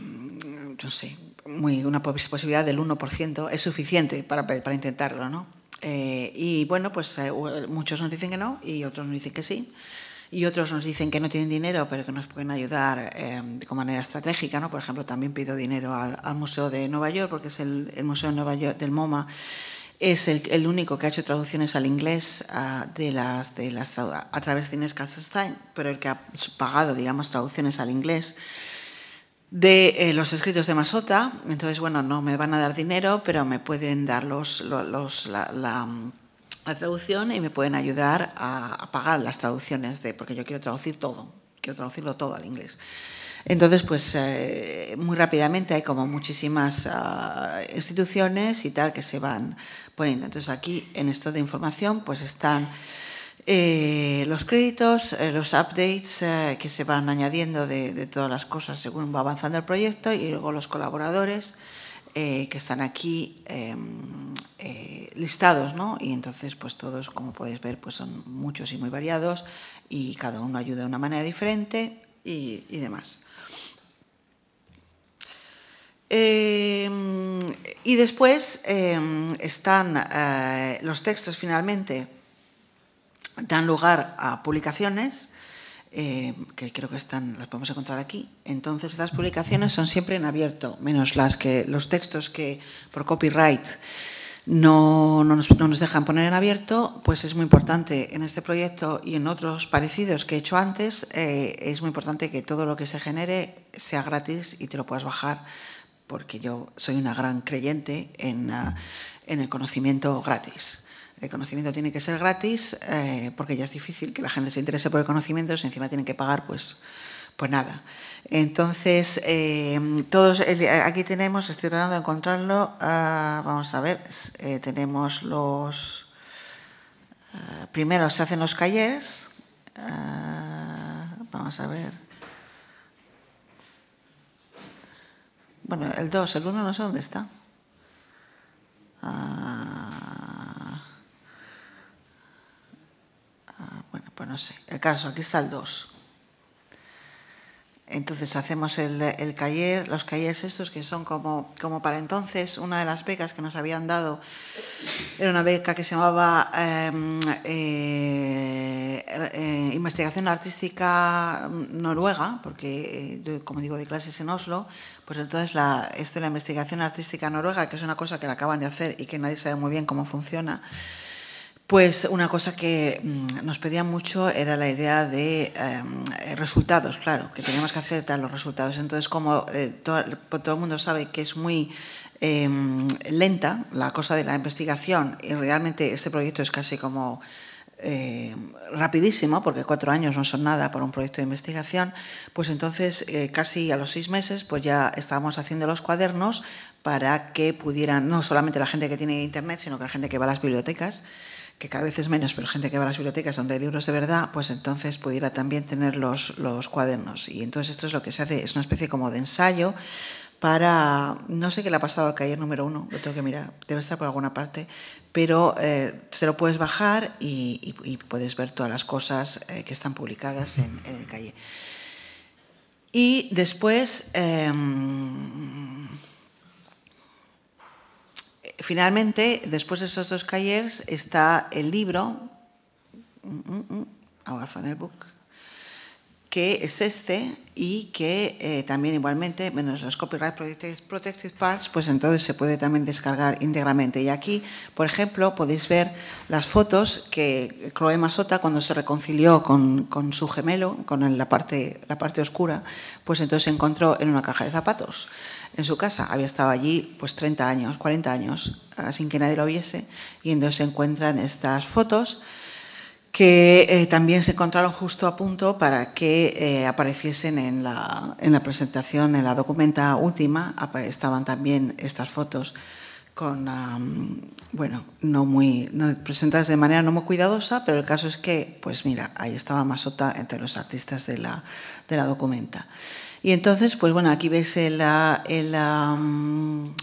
no sé, muy, una posibilidad del 1%, es suficiente para, intentarlo, eh, y bueno, pues eh, muchos nos dicen que no y otros nos dicen que sí. Y otros nos dicen que no tienen dinero, pero que nos pueden ayudar de manera estratégica. ¿no? Por ejemplo, también pido dinero al, Museo de Nueva York, porque es el, Museo de Nueva York, del MoMA. Es el, único que ha hecho traducciones al inglés de las, de las, a través de Inés Kazastein, pero el que ha pagado, digamos, traducciones al inglés de eh, los escritos de Masota. Entonces, bueno, no me van a dar dinero, pero me pueden dar los, la, traducción y me pueden ayudar a, pagar las traducciones, de, porque yo quiero traducir todo, quiero traducirlo todo al inglés. Entonces, pues eh, muy rápidamente hay como muchísimas ah, instituciones y tal que se van poniendo. Entonces, aquí en esto de información, pues están... Eh, los créditos, eh, los updates eh, que se van añadiendo de, todas las cosas según va avanzando el proyecto y luego los colaboradores que están aquí em, listados, Y entonces, pues todos, como podéis ver, pues son muchos y muy variados y cada uno ayuda de una manera diferente y, demás. Em, y después em, están los textos finalmente dan lugar a publicaciones, eh, que creo que están, las podemos encontrar aquí. Entonces, estas publicaciones son siempre en abierto, menos las que los textos que por copyright no, nos, dejan poner en abierto, pues es muy importante en este proyecto y en otros parecidos que he hecho antes, eh, es muy importante que todo lo que se genere sea gratis y te lo puedas bajar, porque yo soy una gran creyente en ah, el conocimiento gratis. El conocimiento tiene que ser gratis eh, porque ya es difícil que la gente se interese por el conocimiento, si encima tienen que pagar, pues, pues nada. Entonces, eh, todos aquí tenemos, estoy tratando de encontrarlo, ah, vamos a ver, eh, tenemos los... Ah, primero se hacen los calles, ah, vamos a ver. Bueno, el 2, el 1 no sé dónde está. no sé, el eh, caso, aquí está el 2. Entonces hacemos el, el los talleres estos que son como, como para entonces una de las becas que nos habían dado, era una beca que se llamaba em, eh, eh, Investigación Artística mm, Noruega, porque yo, como digo, de clases en Oslo, pues entonces esto de la investigación artística noruega, que es una cosa que la acaban de hacer y que nadie sabe muy bien cómo funciona, pues una cosa que mm, nos pedía mucho era la idea de em, eh, resultados, claro, que teníamos que hacer tal los resultados. Entonces, como eh, todo, el mundo sabe que es muy em, lenta la cosa de la investigación y realmente este proyecto es casi como em, rapidísimo, porque cuatro años no son nada para un proyecto de investigación, pues entonces eh, casi a los seis meses pues ya estábamos haciendo los cuadernos para que pudieran, no solamente la gente que tiene internet, sino que la gente que va a las bibliotecas, que cada vez es menos, pero gente que va a las bibliotecas donde hay libros de verdad, pues entonces pudiera también tener los, cuadernos. Y entonces esto es lo que se hace, es una especie como de ensayo para, no sé qué le ha pasado al calle número uno, lo tengo que mirar, debe estar por alguna parte, pero se eh, lo puedes bajar y, puedes ver todas las cosas eh, que están publicadas en, el calle. Y después... Em, Finalmente, después de esos dos callers, está el libro, mm, mm, mm, Book, que es este y que eh, también igualmente, menos los copyright protected, parts, pues entonces se puede también descargar íntegramente. Y aquí, por ejemplo, podéis ver las fotos que Chloe Masota, cuando se reconcilió con, su gemelo, con la parte, la parte oscura, pues entonces se encontró en una caja de zapatos en su casa. Había estado allí pues 30 años, 40 años, ah, sin que nadie lo viese, y entonces se encuentran estas fotos que eh, también se encontraron justo a punto para que eh, apareciesen en la, presentación, en la documenta última, estaban también estas fotos con, bueno, no muy, presentadas de manera no muy cuidadosa, pero el caso es que, pues mira, ahí estaba Masota entre los artistas de la, de la documenta. Y entonces, pues bueno, aquí ves el, ah, ah, mm,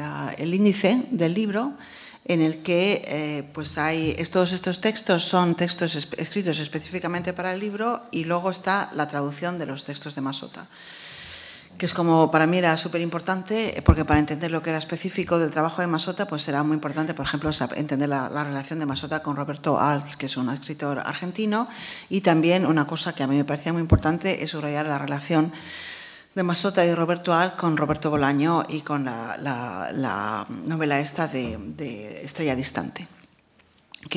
ah, índice del libro en el que eh, pues hay todos estos textos son textos escritos específicamente para el libro y luego está la traducción de los textos de Masota que es como para mí era súper importante, eh, porque para entender lo que era específico del trabajo de Masota, pues era muy importante, por ejemplo, entender la, relación de Masota con Roberto Alz, que es un escritor argentino, y también una cosa que a mí me parecía muy importante es subrayar la relación de Masota y Roberto Alz con Roberto Bolaño y con la, novela esta de, de Estrella Distante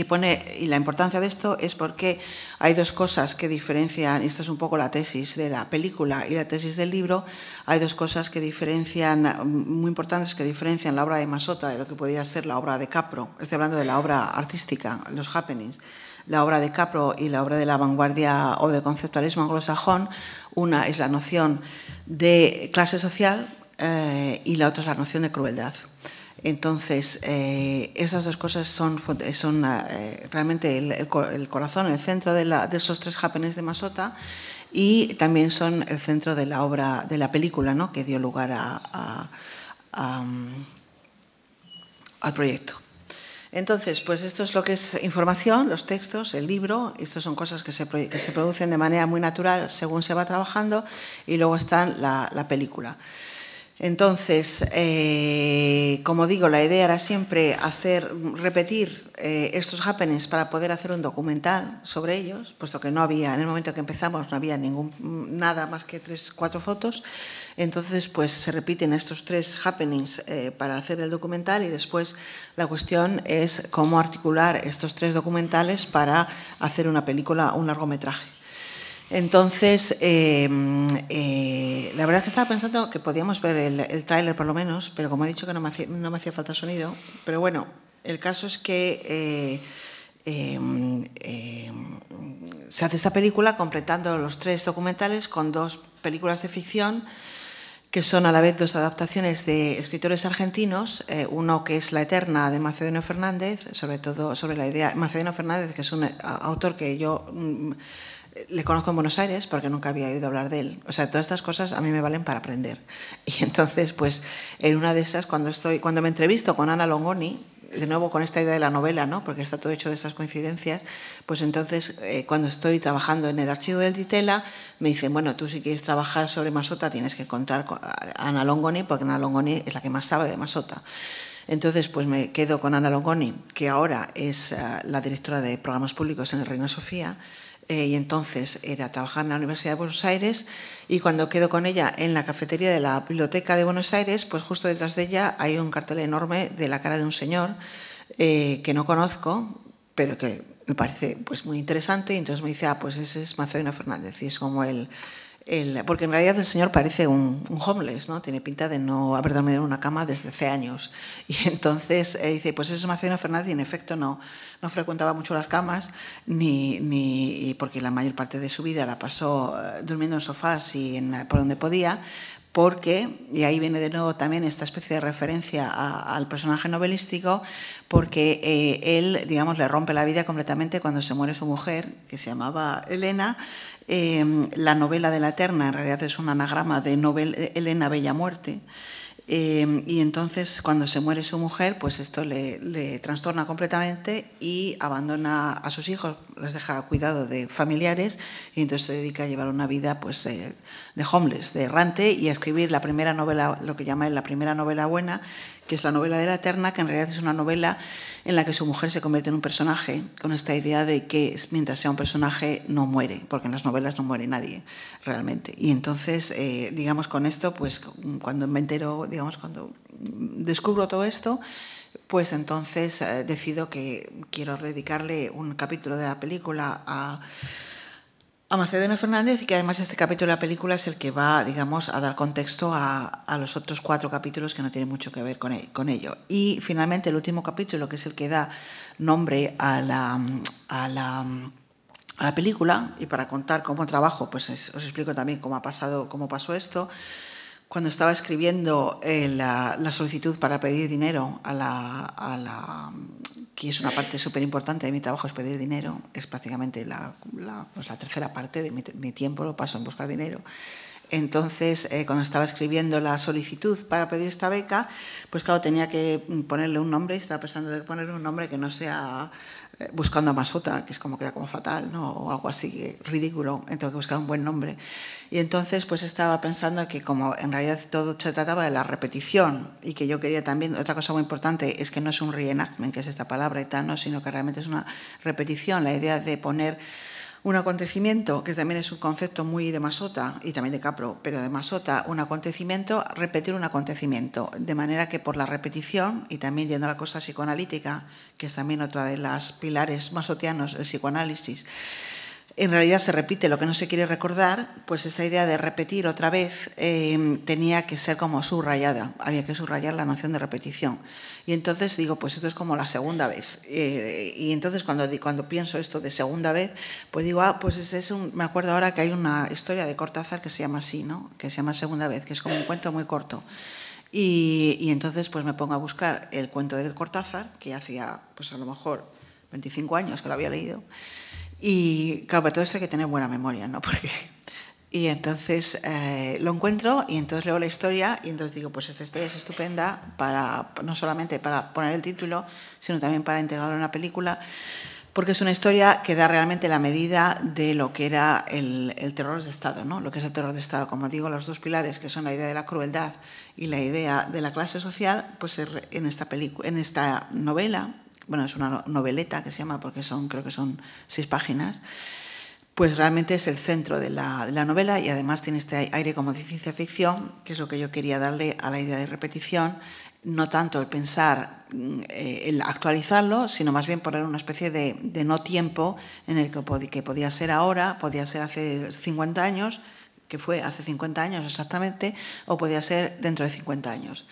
pone, y la importancia de esto es porque hay dos cosas que diferencian, y esto es un poco la tesis de la película y la tesis del libro, hay dos cosas que diferencian, muy importantes que diferencian la obra de Masota de lo que podría ser la obra de Capro. Estoy hablando de la obra artística, los happenings. La obra de Capro y la obra de la vanguardia o del conceptualismo anglosajón, una es la noción de clase social eh, y la otra es la noción de crueldad. Entonces, eh, esas dos cosas son, eh, realmente el, corazón, el centro de, esos tres japoneses de Masota y también son el centro de la obra, de la película ¿no? que dio lugar al proyecto. Entonces, pues esto es lo que es información, los textos, el libro, estas son cosas que se, producen de manera muy natural según se va trabajando y luego está la película. Entonces, eh, como digo, la idea era siempre hacer, repetir eh, estos happenings para poder hacer un documental sobre ellos, puesto que no había, en el momento que empezamos, no había ningún, nada más que tres, cuatro fotos. Entonces, pues se repiten estos tres happenings eh, para hacer el documental y después la cuestión es cómo articular estos tres documentales para hacer una película, un largometraje. Entonces, eh, eh, la verdad es que estaba pensando que podíamos ver el, tráiler por lo menos, pero como he dicho que no me, hacía, falta sonido, pero bueno, el caso es que eh, se hace esta película completando los tres documentales con dos películas de ficción que son a la vez dos adaptaciones de escritores argentinos, uno que es La Eterna de Macedonio Fernández, sobre todo sobre la idea, Macedonio Fernández, que es un autor que yo mm, le conozco en Buenos Aires porque nunca había oído hablar de él. O sea, todas estas cosas a mí me valen para aprender. Y entonces, pues, en una de esas, cuando, estoy, cuando me entrevisto con Ana Longoni, de nuevo con esta idea de la novela, ¿no? porque está todo hecho de esas coincidencias, pues entonces eh, cuando estoy trabajando en el archivo del TITELA, me dicen, bueno, tú si quieres trabajar sobre Masota tienes que encontrar a Ana Longoni, porque Ana Longoni es la que más sabe de Masota. Entonces, pues me quedo con Ana Longoni, que ahora es eh, la directora de programas públicos en el Reino Sofía, eh, y entonces era trabajar en la Universidad de Buenos Aires y cuando quedo con ella en la cafetería de la biblioteca de Buenos Aires, pues justo detrás de ella hay un cartel enorme de la cara de un señor eh, que no conozco, pero que me parece pues muy interesante y entonces me dice, ah, pues ese es Macedonio Fernández y es como el porque en realidad el señor parece un, homeless, ¿no? Tiene pinta de no haber dormido en una cama desde hace años. Y entonces eh, dice, pues eso es Macedonio Fernández y en efecto no, no frecuentaba mucho las camas, ni, ni, porque la mayor parte de su vida la pasó eh, durmiendo en sofás y en, por donde podía, porque, y ahí viene de nuevo también esta especie de referencia al personaje novelístico, porque eh, él, digamos, le rompe la vida completamente cuando se muere su mujer, que se llamaba Elena, Em, la novela de la Eterna en realidad es un anagrama de eh, Elena Bella Muerte. Em, y entonces, cuando se muere su mujer, pues esto le, trastorna completamente y abandona a sus hijos, les deja a cuidado de familiares y entonces se dedica a llevar una vida pues, eh, de homeless, de errante y a escribir la primera novela, lo que llama la primera novela buena, que es la novela de la Eterna, que en realidad es una novela en la que su mujer se convierte en un personaje, con esta idea de que mientras sea un personaje no muere, porque en las novelas no muere nadie realmente. Y entonces, eh, digamos, con esto, pues cuando me entero, digamos, cuando descubro todo esto, pues entonces eh, decido que quiero dedicarle un capítulo de la película a a Macedonio Fernández y que además este capítulo de la película es el que va, digamos, a dar contexto a, los otros cuatro capítulos que no tienen mucho que ver e, con, ello. Y finalmente el último capítulo, que es el que da nombre a la, película y para contar cómo trabajo, pues os explico también cómo, ha pasado, cómo pasó esto. Cuando estaba escribiendo eh, la, solicitud para pedir dinero a la, a la que es una parte súper importante de mi trabajo, es pedir dinero, es prácticamente la, pues tercera parte de mi, tiempo, lo paso en buscar dinero. Entonces, eh, cuando estaba escribiendo la solicitud para pedir esta beca, pues claro, tenía que ponerle un nombre, estaba pensando en ponerle un nombre que no sea eh, buscando a Masota, que es como queda como fatal, ¿no? o algo así eh, ridículo, eh, entonces que buscar un buen nombre. Y entonces pues estaba pensando que como en realidad todo se trataba de la repetición y que yo quería también, otra cosa muy importante es que no es un reenactment, que es esta palabra y tal, ¿no? sino que realmente es una repetición, la idea de poner un acontecimiento, que también es un concepto muy de Masota y también de Capro, pero de Masota, un acontecimiento, repetir un acontecimiento, de manera que por la repetición y también yendo a la cosa psicoanalítica, que es también otra de las pilares masotianos del psicoanálisis, en realidad se repite lo que no se quiere recordar, pues esa idea de repetir otra vez eh, tenía que ser como subrayada, había que subrayar la noción de repetición. Y entonces digo, pues esto es como la segunda vez. Eh, y entonces cuando, cuando pienso esto de segunda vez, pues digo, ah, pues es un, me acuerdo ahora que hay una historia de Cortázar que se llama así, ¿no? Que se llama Segunda vez, que es como un cuento muy corto. Y, y entonces pues me pongo a buscar el cuento de Cortázar, que hacía pues a lo mejor 25 años que lo había leído. Y claro, para todo esto hay que tener buena memoria, ¿no? Porque, y entonces eh, lo encuentro y entonces leo la historia y entonces digo, pues esta historia es estupenda para, no solamente para poner el título, sino también para integrarlo en una película, porque es una historia que da realmente la medida de lo que era el, terror de Estado, ¿no? Lo que es el terror de Estado, como digo, los dos pilares que son la idea de la crueldad y la idea de la clase social, pues en esta, en esta novela bueno, es una noveleta que se llama porque son, creo que son seis páginas, pues realmente es el centro de la, novela y además tiene este aire como de ciencia ficción, que es lo que yo quería darle a la idea de repetición, no tanto el pensar, mm, eh, el actualizarlo, sino más bien poner una especie de, no tiempo en el que, que podía ser ahora, podía ser hace 50 años, que fue hace 50 años exactamente, o podía ser dentro de 50 años.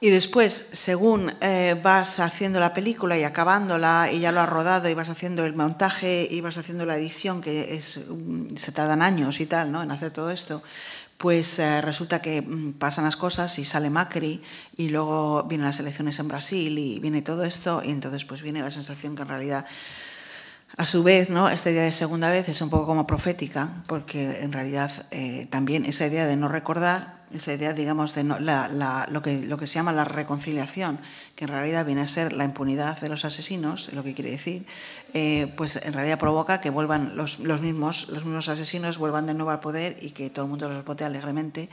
Y después, según eh, vas haciendo la película y acabándola, y ya lo has rodado, y vas haciendo el montaje, y vas haciendo la edición, que es, mm, se tardan años y tal, ¿no? En hacer todo esto, pues eh, resulta que mm, pasan las cosas y sale Macri, y luego vienen las elecciones en Brasil, y viene todo esto, y entonces pues viene la sensación que en realidad... A su vez, ¿no? esta idea de segunda vez es un poco como profética, porque en realidad eh, también esa idea de no recordar esa idea, digamos, de lo, que, lo que se llama la reconciliación, que en realidad viene a ser la impunidad de los asesinos, lo que quiere decir, eh, pues en realidad provoca que vuelvan los, mismos, los mismos asesinos, vuelvan de nuevo al poder y que todo el mundo los vote alegremente,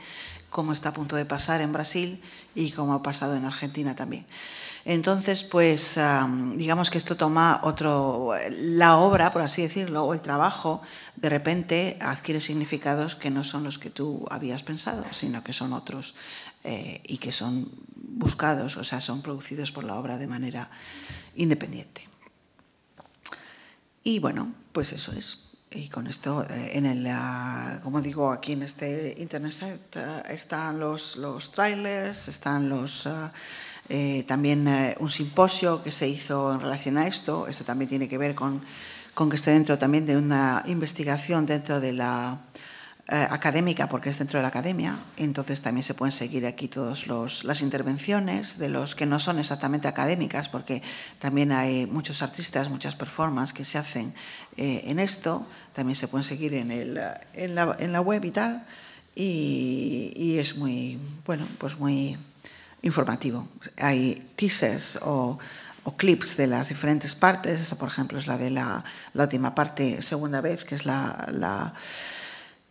como está a punto de pasar en Brasil y como ha pasado en Argentina también. Entonces, pues digamos que esto toma otro, la obra, por así decirlo, o el trabajo, de repente adquiere significados que no son los que tú habías pensado, sino que son otros eh, y que son buscados, o sea, son producidos por la obra de manera independiente. Y bueno, pues eso es. Y con esto, eh, en el, ah, como digo, aquí en este Internet eh, están los, los trailers, están los... Ah, eh, también eh, un simposio que se hizo en relación a esto. Esto también tiene que ver con, con que esté dentro también de una investigación dentro de la eh, académica, porque es dentro de la academia. Entonces también se pueden seguir aquí todas las intervenciones de los que no son exactamente académicas, porque también hay muchos artistas, muchas performances que se hacen en esto. También se pueden seguir en, el, en, la, web y tal. Y, y es muy, bueno, pues muy informativo. Hay teasers o, clips de las diferentes partes. Esa, por ejemplo, es la de la, última parte, segunda vez, que es la,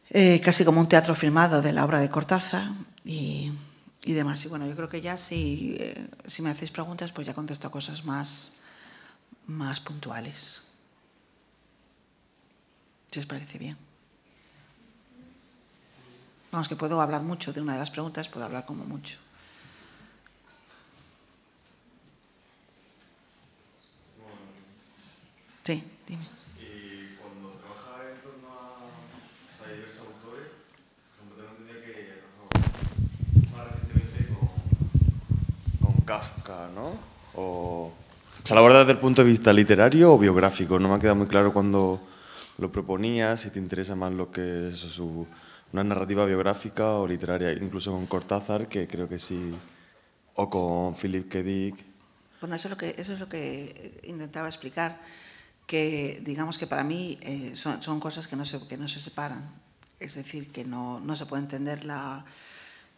eh, casi como un teatro filmado de la obra de Cortázar y, demás. Y bueno, yo creo que ya eh, si, me hacéis preguntas, pues ya contesto cosas más, más puntuales. Si os parece bien. Vamos, que puedo hablar mucho de una de las preguntas, puedo hablar como mucho. Sí, dime. Y cuando trabaja en torno a, diversos autores, ¿cómo ejemplo, tengo que más recientemente con, Kafka, ¿no? O, sea, la verdad desde el punto de vista literario o biográfico. No me ha quedado muy claro cuando lo proponías, si te interesa más lo que es su, una narrativa biográfica o literaria, incluso con Cortázar, que creo que sí, o con Philip K. Dick. Bueno, eso es lo que, eso es lo que intentaba explicar que digamos que para mí eh, son, cosas que no, se, que no se separan. Es decir, que no, no se puede entender la,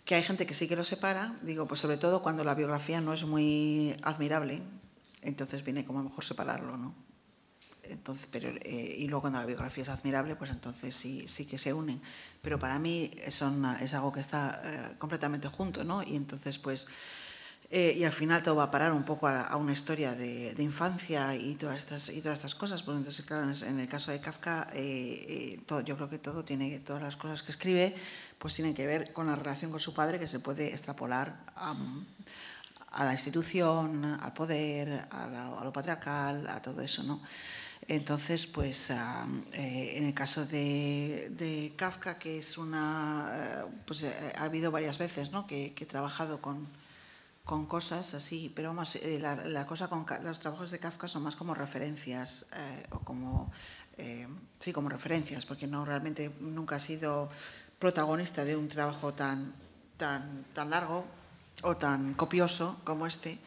que hay gente que sí que lo separa, digo, pues sobre todo cuando la biografía no es muy admirable, entonces viene como a mejor separarlo, ¿no? Entonces, pero, eh, y luego cuando la biografía es admirable, pues entonces sí, sí que se unen. Pero para mí son, es algo que está eh, completamente junto, ¿no? Y entonces, pues eh, y al final todo va a parar un poco a, una historia de, infancia y todas estas y todas estas cosas pues entonces claro en el caso de Kafka eh, eh, todo, yo creo que todo tiene todas las cosas que escribe pues tienen que ver con la relación con su padre que se puede extrapolar a, la institución al poder a, lo patriarcal a todo eso no entonces pues ah, en el caso de, Kafka que es una pues ha habido varias veces no que, que he trabajado con con cosas así, pero vamos, eh, la, cosa con los trabajos de Kafka son más como referencias eh, o como eh, sí, como referencias, porque no realmente nunca ha sido protagonista de un trabajo tan tan tan largo o tan copioso como este.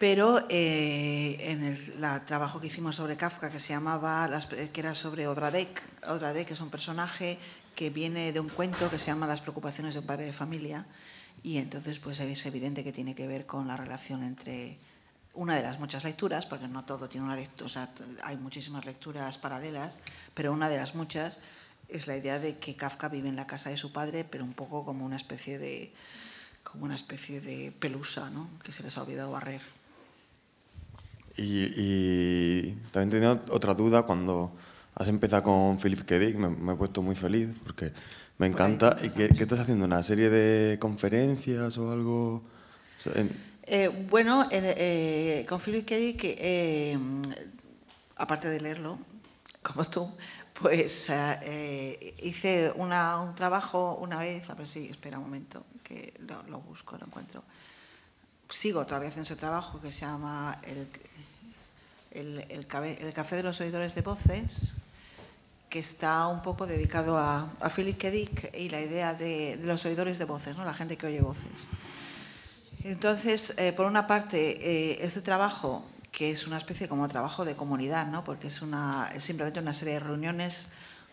Pero en el trabajo que hicimos sobre Kafka, que se llamaba, que era sobre Odradek, Odradek es un personaje que viene de un cuento que se llama Las preocupaciones de un padre de familia, y entonces, pues es evidente que tiene que ver con la relación entre una de las muchas lecturas, porque no todo tiene una lectura, o sea, hay muchísimas lecturas paralelas, pero una de las muchas es la idea de que Kafka vive en la casa de su padre, pero un poco como una especie de, como una especie de pelusa, ¿no? Que se les ha olvidado barrer. Y, también tenía otra duda cuando has empezado con Philip K. Dick, me he puesto muy feliz porque me encanta. ¿Y qué, estás haciendo? ¿Una serie de conferencias o algo? Eh, bueno, eh, con Philip que eh, aparte de leerlo, como tú, pues hice un trabajo una vez, a ver si, espera un momento, que lo, busco, lo encuentro. Sigo todavía haciendo ese trabajo que se llama el, el, Café de los Oidores de Voces, que está un poco dedicado a, Philip K. Dick y la idea de, los oidores de voces, ¿no? la gente que oye voces. Entonces, eh, por una parte, eh, este trabajo, que es una especie como trabajo de comunidad, ¿no? porque es, una, simplemente una serie de reuniones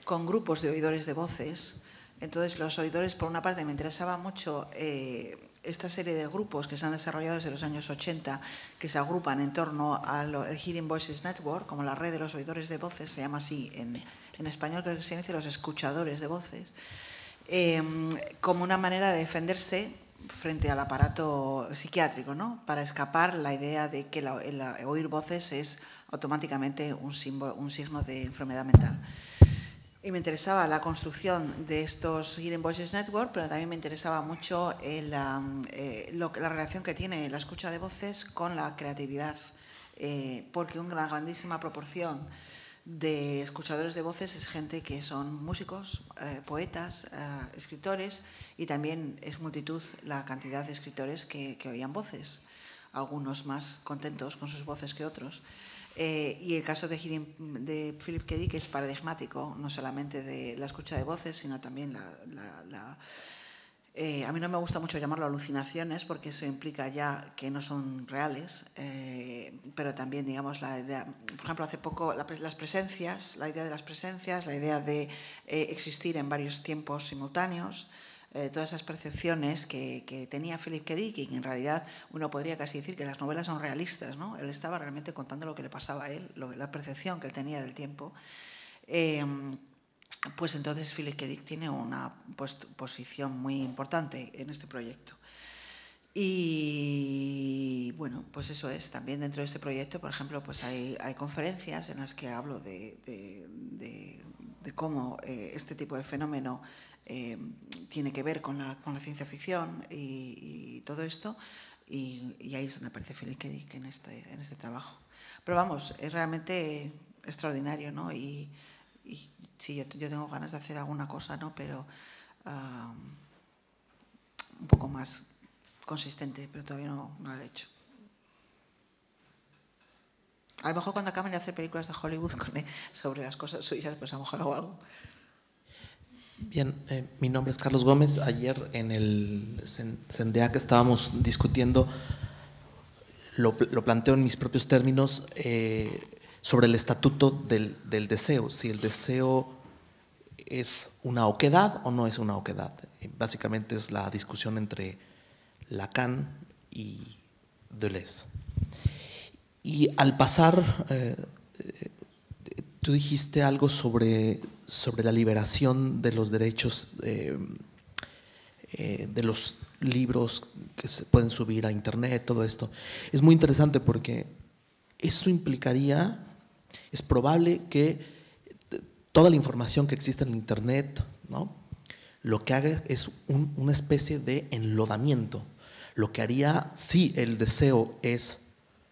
con grupos de oidores de voces. Entonces, los oidores, por una parte, me interesaba mucho eh, esta serie de grupos que se han desarrollado desde los años 80, que se agrupan en torno al Hearing Voices Network, como la red de los oidores de voces, se llama así en, en español creo que se dice los escuchadores de voces, em, como una manera de defenderse frente al aparato psiquiátrico, ¿no? Para escapar la idea de que la, oír voces es automáticamente un, símbolo, un signo de enfermedad mental. Y me interesaba la construcción de estos Hearing Voices Network, pero también me interesaba mucho eh, la relación que tiene la escucha de voces con la creatividad, eh, porque una grandísima proporción de escuchadores de voces es gente que son músicos, eh, poetas, eh, escritores y también es multitud la cantidad de escritores que, oían voces, algunos más contentos con sus voces que otros. Eh, y el caso de, Philip K. Dick es paradigmático, no solamente de la escucha de voces, sino también la eh, a mí no me gusta mucho llamarlo alucinaciones porque eso implica ya que no son reales, eh, pero también, digamos, la idea, por ejemplo, hace poco las presencias, la idea de las presencias, la idea de eh, existir en varios tiempos simultáneos, todas esas percepciones que, tenía Philip K. Dick, y en realidad uno podría casi decir que las novelas son realistas, ¿no? Él estaba realmente contando lo que le pasaba a él, lo, la percepción que él tenía del tiempo pues entonces Philip K. Dick tiene una pues, posición muy importante en este proyecto. Y bueno, pues eso es. También dentro de este proyecto, por ejemplo, pues hay, conferencias en las que hablo de, cómo eh, este tipo de fenómeno eh, tiene que ver con la, ciencia ficción y, todo esto. Y, ahí es donde aparece Philip K. Dick en este, en este trabajo. Pero vamos, es realmente extraordinario, ¿no? y sí, yo, tengo ganas de hacer alguna cosa, ¿no? Pero un poco más consistente, pero todavía no, no lo he hecho. A lo mejor cuando acaben de hacer películas de Hollywood sobre las cosas suyas, pues a lo mejor hago algo. Bien, eh, mi nombre es Carlos Gómez. Ayer en el que estábamos discutiendo, lo, planteo en mis propios términos, eh, sobre el estatuto del, deseo, si el deseo es una oquedad o no es una oquedad. Básicamente es la discusión entre Lacan y Deleuze. Y al pasar, eh, eh, tú dijiste algo sobre, sobre la liberación de los derechos eh, de los libros que se pueden subir a internet, todo esto. Es muy interesante porque eso implicaría es probable que eh, toda la información que existe en Internet, ¿no? lo que haga es una especie de enlodamiento. Lo que haría si el deseo es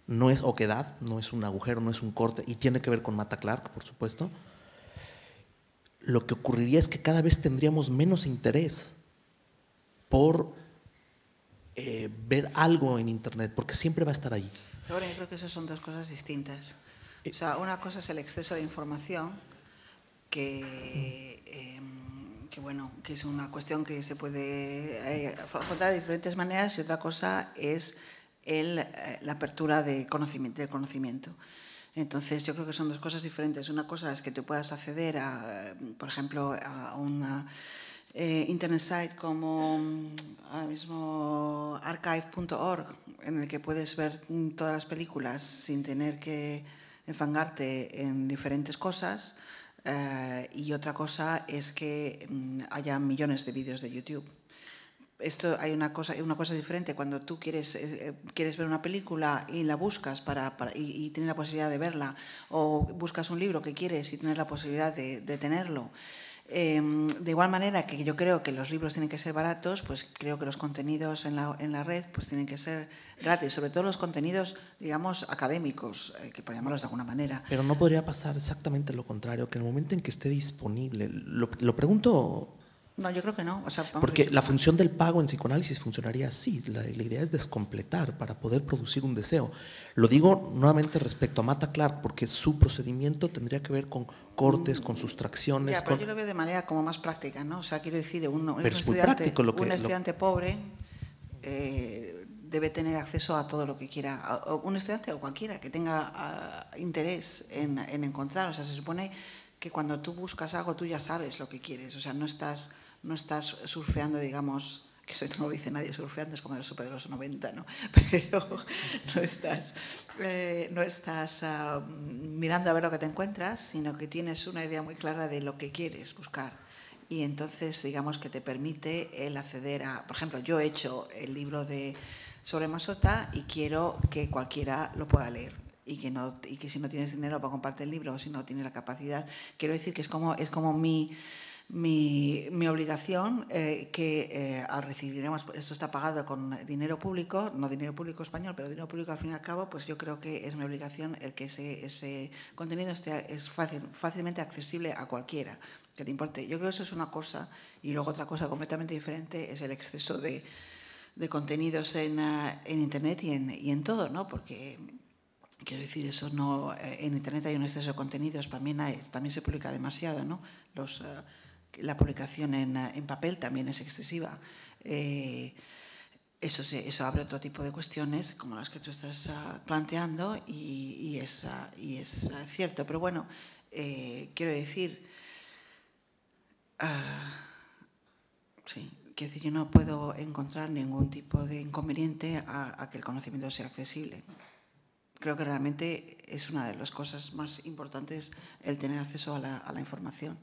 no es oquedad, no es un agujero, no es un corte, y tiene que ver con Mata Clark, por supuesto, lo que ocurriría es que cada vez tendríamos menos interés por eh, ver algo en Internet, porque siempre va a estar ahí. Ahora, yo creo que esas son dos cosas distintas. O sea, una cosa es el exceso de información, que, em, que bueno, que es una cuestión que se puede eh, afrontar de diferentes maneras, y otra cosa es el, eh, la apertura de conocimiento, del conocimiento. Entonces, yo creo que son dos cosas diferentes. Una cosa es que te puedas acceder, a, eh, por ejemplo, a una internet site como mm, ahora mismo archive.org, en el que puedes ver mm, todas las películas sin tener que enfangarte en diferentes cosas eh, y otra cosa es que mm, haya millones de vídeos de YouTube. Esto hay una cosa, una cosa diferente cuando tú quieres, eh, eh, quieres ver una película y la buscas y, tienes la posibilidad de verla, o buscas un libro que quieres y tienes la posibilidad de tenerlo. Em, de igual manera que yo creo que los libros tienen que ser baratos, pues creo que los contenidos en la, red pues tienen que ser gratis, sobre todo los contenidos, digamos, académicos, eh, que por llamarlos de alguna manera. Pero no podría pasar exactamente lo contrario, que en el momento en que esté disponible, lo, pregunto no, yo creo que no. Porque la función del pago en psicoanálisis funcionaría así. La, la, idea es descompletar para poder producir un deseo. Lo digo nuevamente respecto a Mata Clark, porque su procedimiento tendría que ver con cortes, con sustracciones. yo lo veo de manera como más práctica, ¿no? O sea, quiero decir, un, estudiante, pobre eh, debe tener acceso a todo lo que quiera. Un estudiante o cualquiera que tenga ah, interés en, encontrar. O sea, se supone que cuando tú buscas algo, tú ya sabes lo que quieres. O sea, no estás, no estás surfeando, digamos, que eso no lo dice nadie surfeando, es como el super de los 90, ¿no? Pero no estás, eh, no estás mirando a ver lo que te encuentras, sino que tienes una idea muy clara de lo que quieres buscar. Y entonces, digamos que te permite el acceder a... Por ejemplo, yo he hecho el libro de sobre Masota y quiero que cualquiera lo pueda leer y que no que si no tienes dinero para comprarte el libro o si no tienes la capacidad quiero decir que es como es como mi mi, mi obligación, eh, que eh, al recibiremos, pues, esto está pagado con dinero público, no dinero público español, pero dinero público al fin y al cabo, pues yo creo que es mi obligación el que ese, ese contenido esté, es fácil, fácilmente accesible a cualquiera que le importe. Yo creo que eso es una cosa y luego otra cosa completamente diferente es el exceso de, de contenidos en, eh, en Internet y en, y en todo, ¿no? Porque Quiero decir, eso no. Eh, en Internet hay un exceso de contenidos, también, hay, también se publica demasiado, ¿no? Los, la publicación eh, en, papel también es excesiva. Eh, eso, abre otro tipo de cuestiones como las que tú estás ah, planteando y, es, ah, ah, cierto. Pero bueno, eh, quiero decir, sí, quiero yo no puedo encontrar ningún tipo de inconveniente a, que el conocimiento sea accesible. Creo que realmente es una de las cosas más importantes el tener acceso a la, a la información.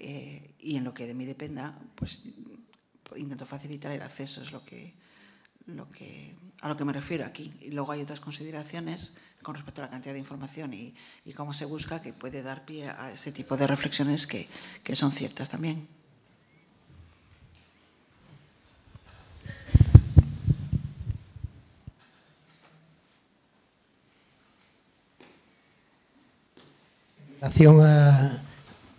Eh, y en lo que de mí dependa, pues intento facilitar el acceso, es lo que, a lo que me refiero aquí. Y luego hay otras consideraciones con respecto a la cantidad de información y, cómo se busca que puede dar pie a ese tipo de reflexiones que, son ciertas también. relación a,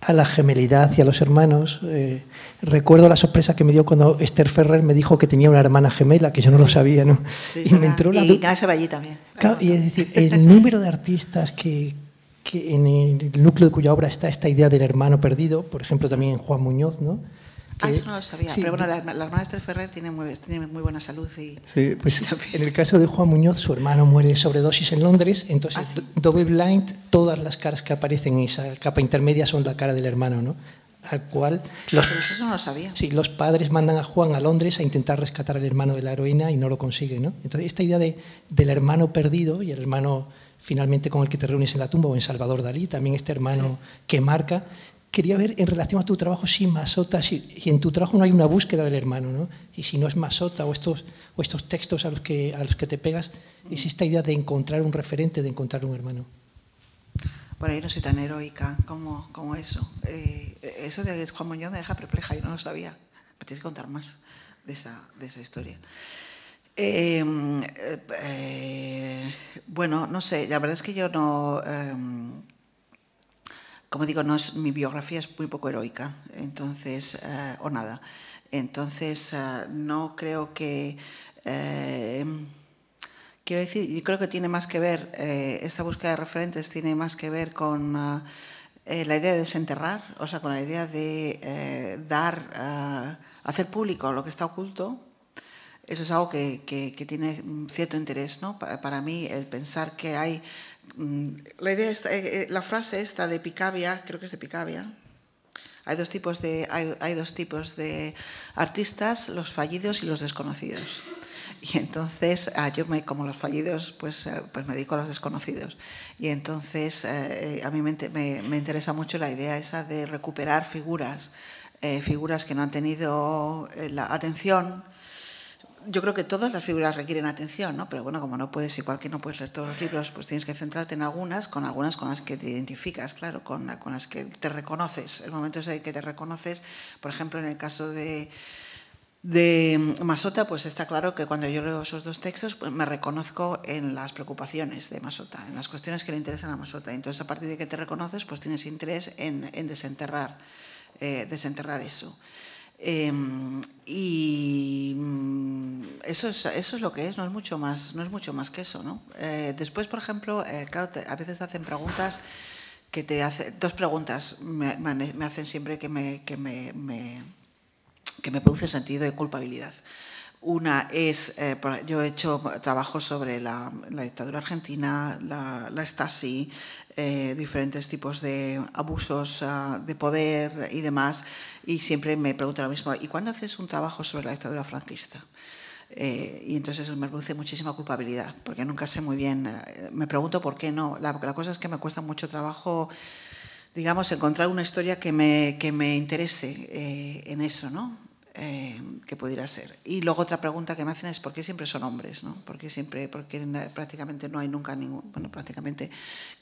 a la gemelidad y a los hermanos. Eh, recuerdo la sorpresa que me dio cuando Esther Ferrer me dijo que tenía una hermana gemela, que yo no lo sabía, ¿no? y me entró la duda. allí también. Claro, y es decir, el número de artistas que, que, en el núcleo de cuya obra está esta idea del hermano perdido, por ejemplo, también Juan Muñoz, ¿no? ah, eso no lo sabía. pero bueno, la, hermana Esther Ferrer tiene muy, muy buena salud. Y, sí, pues en el caso de Juan Muñoz, su hermano muere de sobredosis en Londres, entonces ah, doble Blind, todas las caras que aparecen en esa capa intermedia son la cara del hermano, ¿no? Al cual los, pero eso no lo sabía. Sí, los padres mandan a Juan a Londres a intentar rescatar al hermano de la heroína y no lo consiguen, ¿no? Entonces esta idea de, del hermano perdido y el hermano finalmente con el que te reúnes en la tumba o en Salvador Dalí, también este hermano que marca, quería ver en relación a tu trabajo si Masota, si, en tu trabajo no hay una búsqueda del hermano, ¿no? Y si no es Masota o estos, estos textos a los, que, a los que te pegas, es esta idea de encontrar un referente, de encontrar un hermano. Bueno, yo no soy tan heroica como, como eso. Eh, eso de Juan Muñoz me deja perpleja, yo no lo sabía. Me tienes que contar más de esa, de esa historia. Em, eh, eh, bueno, no sé, la verdad es que yo no em, como digo, no es, mi biografía es muy poco heroica, entonces, eh, o nada. Entonces, eh, no creo que... Eh, quiero decir, yo creo que tiene más que ver, esta búsqueda de referentes tiene más que ver con la idea de desenterrar, o sea, con la idea de dar, hacer público lo que está oculto. Eso es algo que, tiene cierto interés, ¿no? para mí, el pensar que hay Mm, la, idea eh, eh, la frase esta de Picabia, creo que es de Picabia, hay dos tipos de, hay, dos tipos de artistas, los fallidos y los desconocidos. Y entonces, ah, yo me, como los fallidos, pues, eh, pues me dedico a los desconocidos. Y entonces, a mí me, me, me, interesa mucho la idea esa de recuperar figuras, figuras que no han tenido la atención, yo creo que todas las figuras requieren atención, ¿no? Pero bueno, como no puedes, igual que no puedes leer todos los libros, pues tienes que centrarte en algunas, con algunas con las que te identificas, claro, con, con las que te reconoces. El momento es el que te reconoces, por ejemplo, en el caso de, de Masota, pues está claro que cuando yo leo esos dos textos pues me reconozco en las preocupaciones de Masota, en las cuestiones que le interesan a Masota. Entonces, a partir de que te reconoces, pues tienes interés en, en desenterrar, eh, desenterrar eso. Em, y mm, eso es, eso es lo que es, no es mucho más, no es mucho más que eso. ¿no? Eh, después, por ejemplo, eh, claro, a veces te hacen preguntas que te hacen, dos preguntas me, hacen siempre que me, que me, que me produce sentido de culpabilidad. Una es, eh, yo he hecho trabajo sobre la, dictadura argentina, la, la Stasi, eh, diferentes tipos de abusos ah, de poder y demás, y siempre me pregunto lo mismo, ¿y cuándo haces un trabajo sobre la dictadura franquista? Eh, y entonces me produce muchísima culpabilidad, porque nunca sé muy bien, eh, me pregunto por qué no. La, la, cosa es que me cuesta mucho trabajo, digamos, encontrar una historia que me, que me interese en eso, ¿no? Eh, que pudiera ser. Y luego otra pregunta que me hacen es por qué siempre son hombres, ¿no? Porque siempre, porque prácticamente no hay nunca ningún, bueno, prácticamente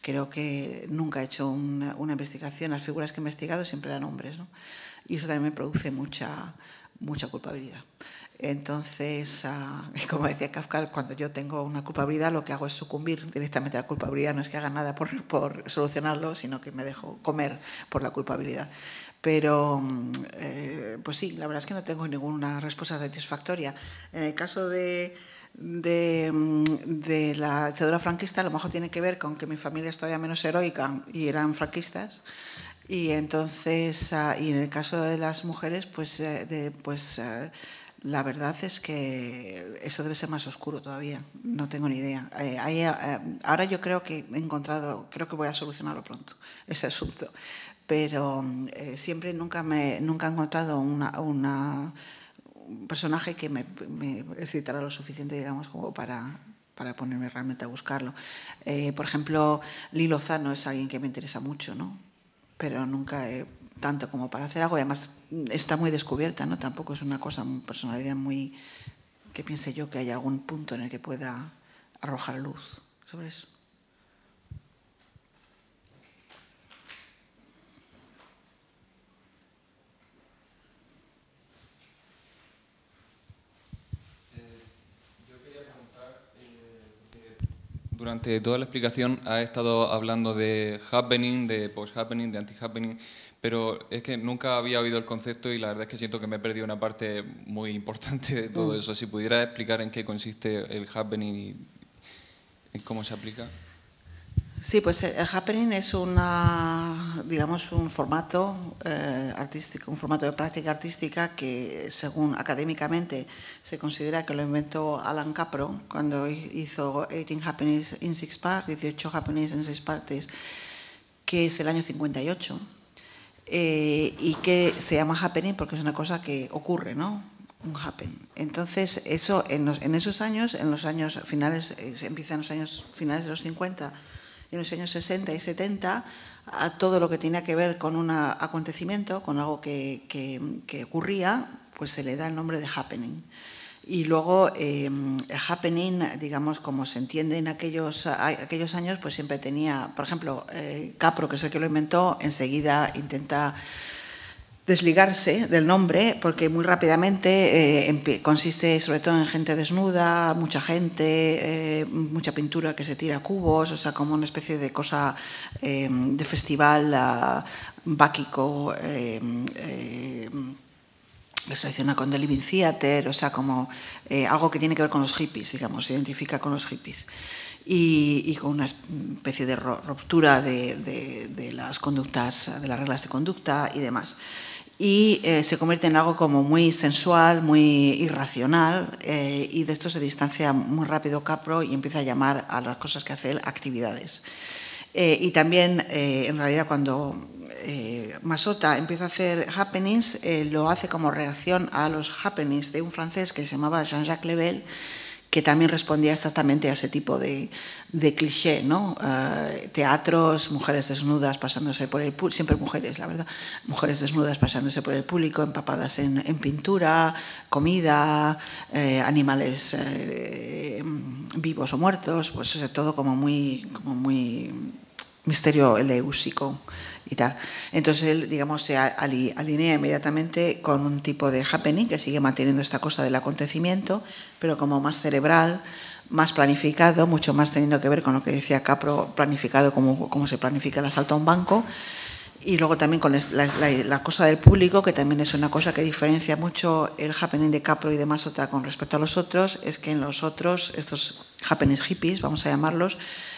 creo que nunca he hecho una, investigación, las figuras que he investigado siempre eran hombres, ¿no? Y eso también me produce mucha, mucha culpabilidad. Entonces, ah, como decía Kafka, cuando yo tengo una culpabilidad, lo que hago es sucumbir directamente a la culpabilidad. No es que haga nada por, por solucionarlo, sino que me dejo comer por la culpabilidad. Pero, mm, eh, pues sí, la verdad es que no tengo ninguna respuesta satisfactoria. En el caso de, mm, la cedura franquista, a lo mejor tiene que ver con que mi familia es todavía menos heroica y eran franquistas. Y entonces, ah, y en el caso de las mujeres, pues, eh, pues eh, la verdad es que eso debe ser más oscuro todavía. No tengo ni idea. ahora yo creo que he encontrado, creo que voy a solucionarlo pronto, ese asunto pero mm, eh, siempre nunca me nunca he encontrado una, un personaje que me, me, excitara lo suficiente, digamos, como para, ponerme realmente a buscarlo. Eh, por ejemplo, Lilo Zano es alguien que me interesa mucho, ¿no? Pero nunca tanto como para hacer algo. además mm, está muy descubierta, ¿no? Tampoco es una cosa, una mm, personalidad muy... que piense yo que haya algún punto en el que pueda arrojar luz sobre eso. durante toda la explicación ha estado hablando de happening, de post-happening, de anti-happening, pero es que nunca había oído el concepto y la verdad es que siento que me he perdido una parte muy importante de todo mm. eso. Si pudiera explicar en qué consiste el happening y en cómo se aplica. Sí, pues eh, el happening es una, digamos, un formato eh, artístico, un formato de práctica artística que, según académicamente, se considera que lo inventó Alan Capro cuando hizo 18 happenings in six parts, 18 happenings en seis partes, que es el año 58, eh, y que se llama happening porque es una cosa que ocurre, ¿no? un happen. Entonces, eso en, esos años, en los años finales, se se empiezan los años finales de los 50 en los años 60 y 70 a todo lo que tenía que ver con un acontecimiento, con algo que, ocurría, pues se le da el nombre de happening. Y luego, eh, happening, digamos, como se entiende en aquellos, aquellos años, pues siempre tenía, por ejemplo, eh, Capro, que es el que lo inventó, enseguida intenta desligarse del nombre, porque muy rápidamente eh, consiste sobre todo en gente desnuda, mucha gente, eh, mucha pintura que se tira a cubos, o sea, como una especie de cosa eh, de festival ah, báquico que se relaciona con The Living Theater, o sea, como algo que tiene que ver con los hippies, digamos, se identifica con los hippies. Y, con una especie de ruptura de, de, las conductas, de las reglas de conducta y demás y eh, se convierte en algo como muy sensual, muy irracional eh, y de esto se distancia muy rápido Capro y empieza a llamar a las cosas que hace él actividades. Eh, y también, en realidad, cuando Masota empieza a hacer happenings, lo hace como reacción a los happenings de un francés que se llamaba Jean-Jacques Lebel, que también respondía exactamente a ese tipo de, cliché, ¿no? Eh, teatros, mujeres desnudas pasándose por el público, siempre mujeres, la verdad, mujeres desnudas pasándose por el público, empapadas en, pintura, comida, eh, animales eh, vivos o muertos, pues o todo como muy misterio eleusico y tal. Entonces él, digamos, se alinea inmediatamente con un tipo de happening que sigue manteniendo esta cosa del acontecimiento, pero como más cerebral, más planificado, mucho más teniendo que ver con lo que decía Capro, planificado como, como se planifica el asalto a un banco. Y luego también con la, cosa del público, que también es una cosa que diferencia mucho el happening de Capro y de Masota con respecto a los otros, es que en los otros, estos happenings hippies, vamos a llamarlos,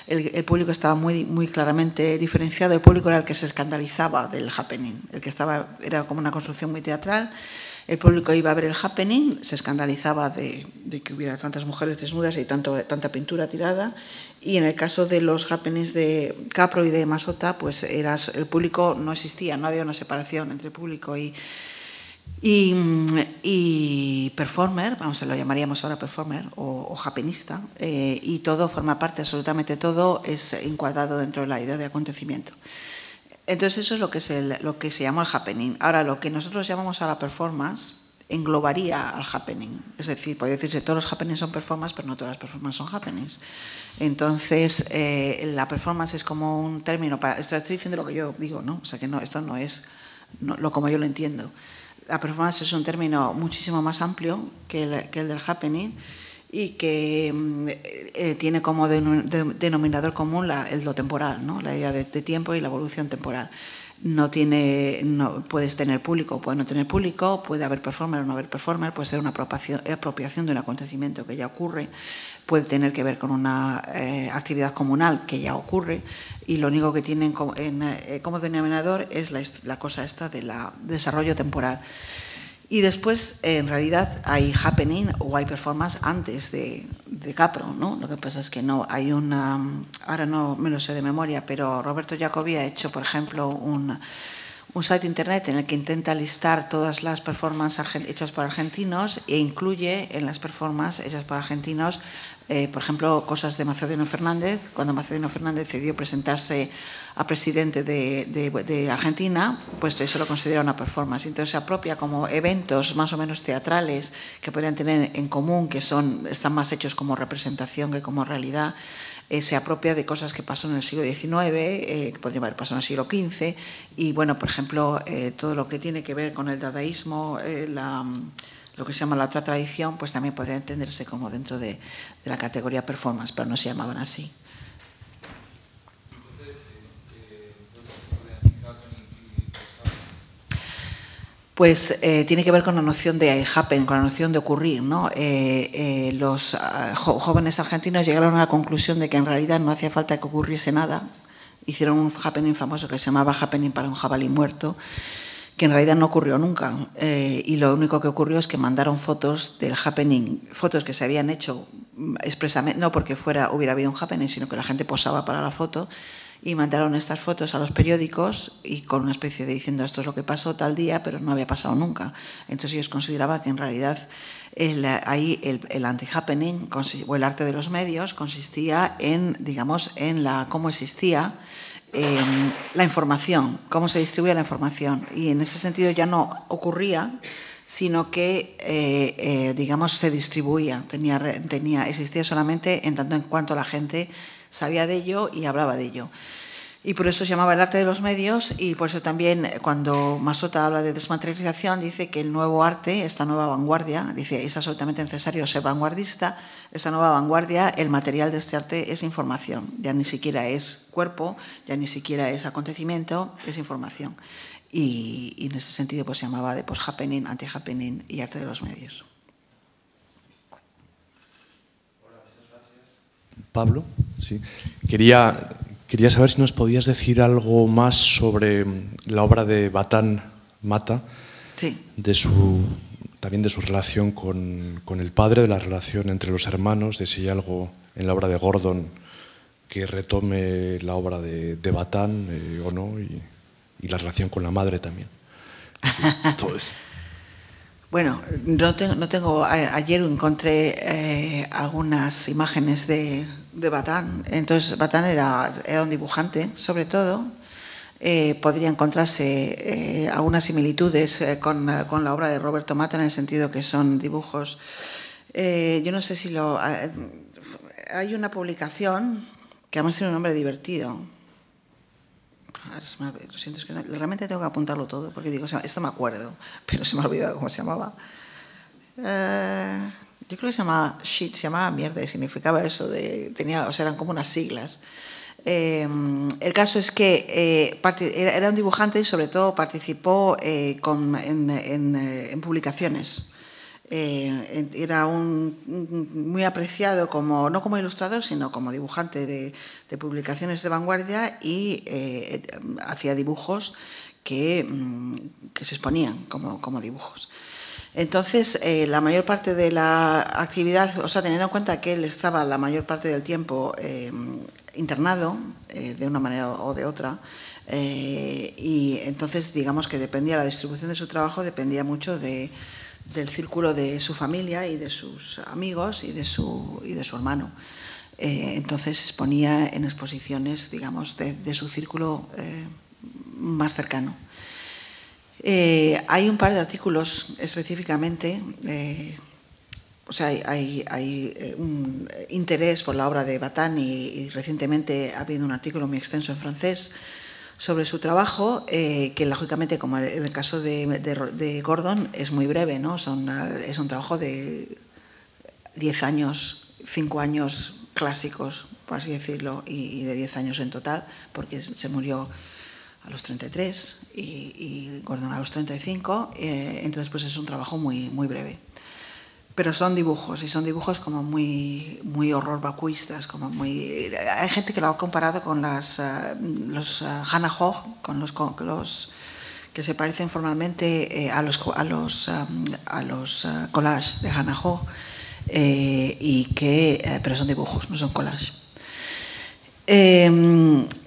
el, público estaba muy, muy claramente diferenciado. El público era el que se escandalizaba del happening, el que estaba, era como una construcción muy teatral. El público iba a ver el happening, se escandalizaba de, que hubiera tantas mujeres desnudas y tanto, tanta pintura tirada. Y en el caso de los happenings de Capro y de Masota, pues era, el público no existía, no había una separación entre público y y, performer, vamos, lo llamaríamos ahora performer o, o eh, y todo forma parte, absolutamente todo es encuadrado dentro de la idea de acontecimiento. Entonces eso es lo que, es lo que se llama el happening. Ahora, lo que nosotros llamamos a la performance englobaría al happening. Es decir, puede decirse todos los happenings son performance, pero no todas las performances son happenings. Entonces, eh, la performance es como un término para... Estoy diciendo lo que yo digo, ¿no? O sea, que no, esto no es lo como yo lo entiendo la performance es un término muchísimo más amplio que el, del happening y que mm, eh, eh, tiene como denominador común el lo temporal, la idea de, tiempo y la evolución temporal. No tiene, no, puedes tener público, puede no tener público, puede haber performer o no haber performer, puede ser una apropiación de un acontecimiento que ya ocurre puede tener que ver con una eh, actividad comunal que ya ocurre y lo único que tienen eh, como, denominador es la, cosa esta del desarrollo temporal. Y después, en realidad, hay happening o hay performance antes de, de, Capro, ¿no? Lo que pasa es que no, hay una... Ahora no me lo sé de memoria, pero Roberto Jacobi ha hecho, por ejemplo, un, un site internet en el que intenta listar todas las performances hechas por argentinos e incluye en las performances hechas por argentinos eh, por ejemplo, cosas de Macedonio Fernández, cuando Macedonio Fernández decidió presentarse a presidente de, Argentina, pues eso lo considera una performance. Entonces se apropia como eventos más o menos teatrales que podrían tener en común, que son, están más hechos como representación que como realidad. Eh, se apropia de cosas que pasaron en el siglo XIX, eh, que podrían haber pasado en el siglo XV, y bueno, por ejemplo, todo lo que tiene que ver con el dadaísmo, la lo que se llama la otra tradición, pues también podría entenderse como dentro de, la categoría performance, pero no se llamaban así. pues eh, tiene que ver con la noción de eh, happen, con la noción de ocurrir. Eh, los ah, jóvenes argentinos llegaron a la conclusión de que en realidad no hacía falta que ocurriese nada. Hicieron un happening famoso que se llamaba happening para un jabalí muerto, que en realidad no ocurrió nunca. Eh, y lo único que ocurrió es que mandaron fotos del happening, fotos que se habían hecho expresamente, no porque fuera, hubiera habido un happening, sino que la gente posaba para la foto, y mandaron estas fotos a los periódicos y con una especie de diciendo esto es lo que pasó tal día, pero no había pasado nunca. Entonces ellos consideraban que en realidad el, ahí el, anti-happening o el arte de los medios consistía en, digamos, en la cómo existía Em, la información, cómo se distribuía la información. Y en ese sentido ya no ocurría, sino que, eh, eh, digamos, se distribuía, tenía, tenía, existía solamente en tanto en cuanto la gente sabía de ello y hablaba de ello. Y por eso se llamaba el arte de los medios y por eso también eh, cuando Masota habla de desmaterialización dice que el nuevo arte, esta nueva vanguardia, dice es absolutamente necesario ser vanguardista, esta nueva vanguardia, el material de este arte es información, ya ni siquiera es cuerpo, ya ni siquiera es acontecimiento, es información. Y, en ese sentido pues se llamaba de post-happening, anti-happening y arte de los medios. Pablo, sí. Quería Quería saber si nos podías decir algo más sobre la obra de Batán Mata, también de su relación con, el padre, de la relación entre los hermanos, de si hay algo en la obra de Gordon que retome la obra de, Batán eh, o no, y, la relación con la madre también. todo eso. Bueno, no, tengo, ayer encontré eh, algunas imágenes de, de Batán. Entonces, Batán era, un dibujante, sobre todo. Eh, podría encontrarse eh, algunas similitudes eh, con, la obra de Roberto Mata en el sentido que son dibujos. yo no sé si lo. hay una publicación que además tiene un nombre divertido. realmente tengo que apuntarlo todo porque digo, esto me acuerdo, pero se me ha olvidado cómo se llamaba yo creo que se llamaba shit, se llamaba mierda, significaba eso, tenía, o eran como unas siglas. Eh, el caso es que eh, era un dibujante y sobre todo participó eh, en, publicaciones. era muy apreciado como no como ilustrador sino como dibujante de, publicaciones de vanguardia y hacía dibujos mm, que, se exponían como dibujos. Entonces, eh, la mayor parte de la actividad, o sea, teniendo en cuenta que él estaba la mayor parte del tiempo eh, internado, eh, de una manera o de otra, y entonces, digamos que dependía, la distribución de su trabajo dependía mucho del círculo de su familia y de sus amigos y de su, y de su hermano. entonces, se exponía en exposiciones, digamos, de su círculo más cercano. Eh, hay un par de artículos específicamente, eh, o sea, hay, eh, un interés por la obra de Batán y, recientemente ha habido un artículo muy extenso en francés sobre su trabajo, que lógicamente, como en el caso de, Gordon, es muy breve, ¿no? Son, es un trabajo de 10 años, 5 años clásicos, por así decirlo, y, y de 10 años en total, porque se murió a los 33 y, y Gordon a los 35, eh, entonces pues es un trabajo muy, muy breve. Pero son dibujos, y son dibujos como muy, muy horror vacuistas, como muy... Eh, hay gente que lo ha comparado con las, eh, los Hannah con los, que se parecen formalmente a los, a los, a los collages de Hannah Hogg, y que, pero son dibujos, no son collages. Eh,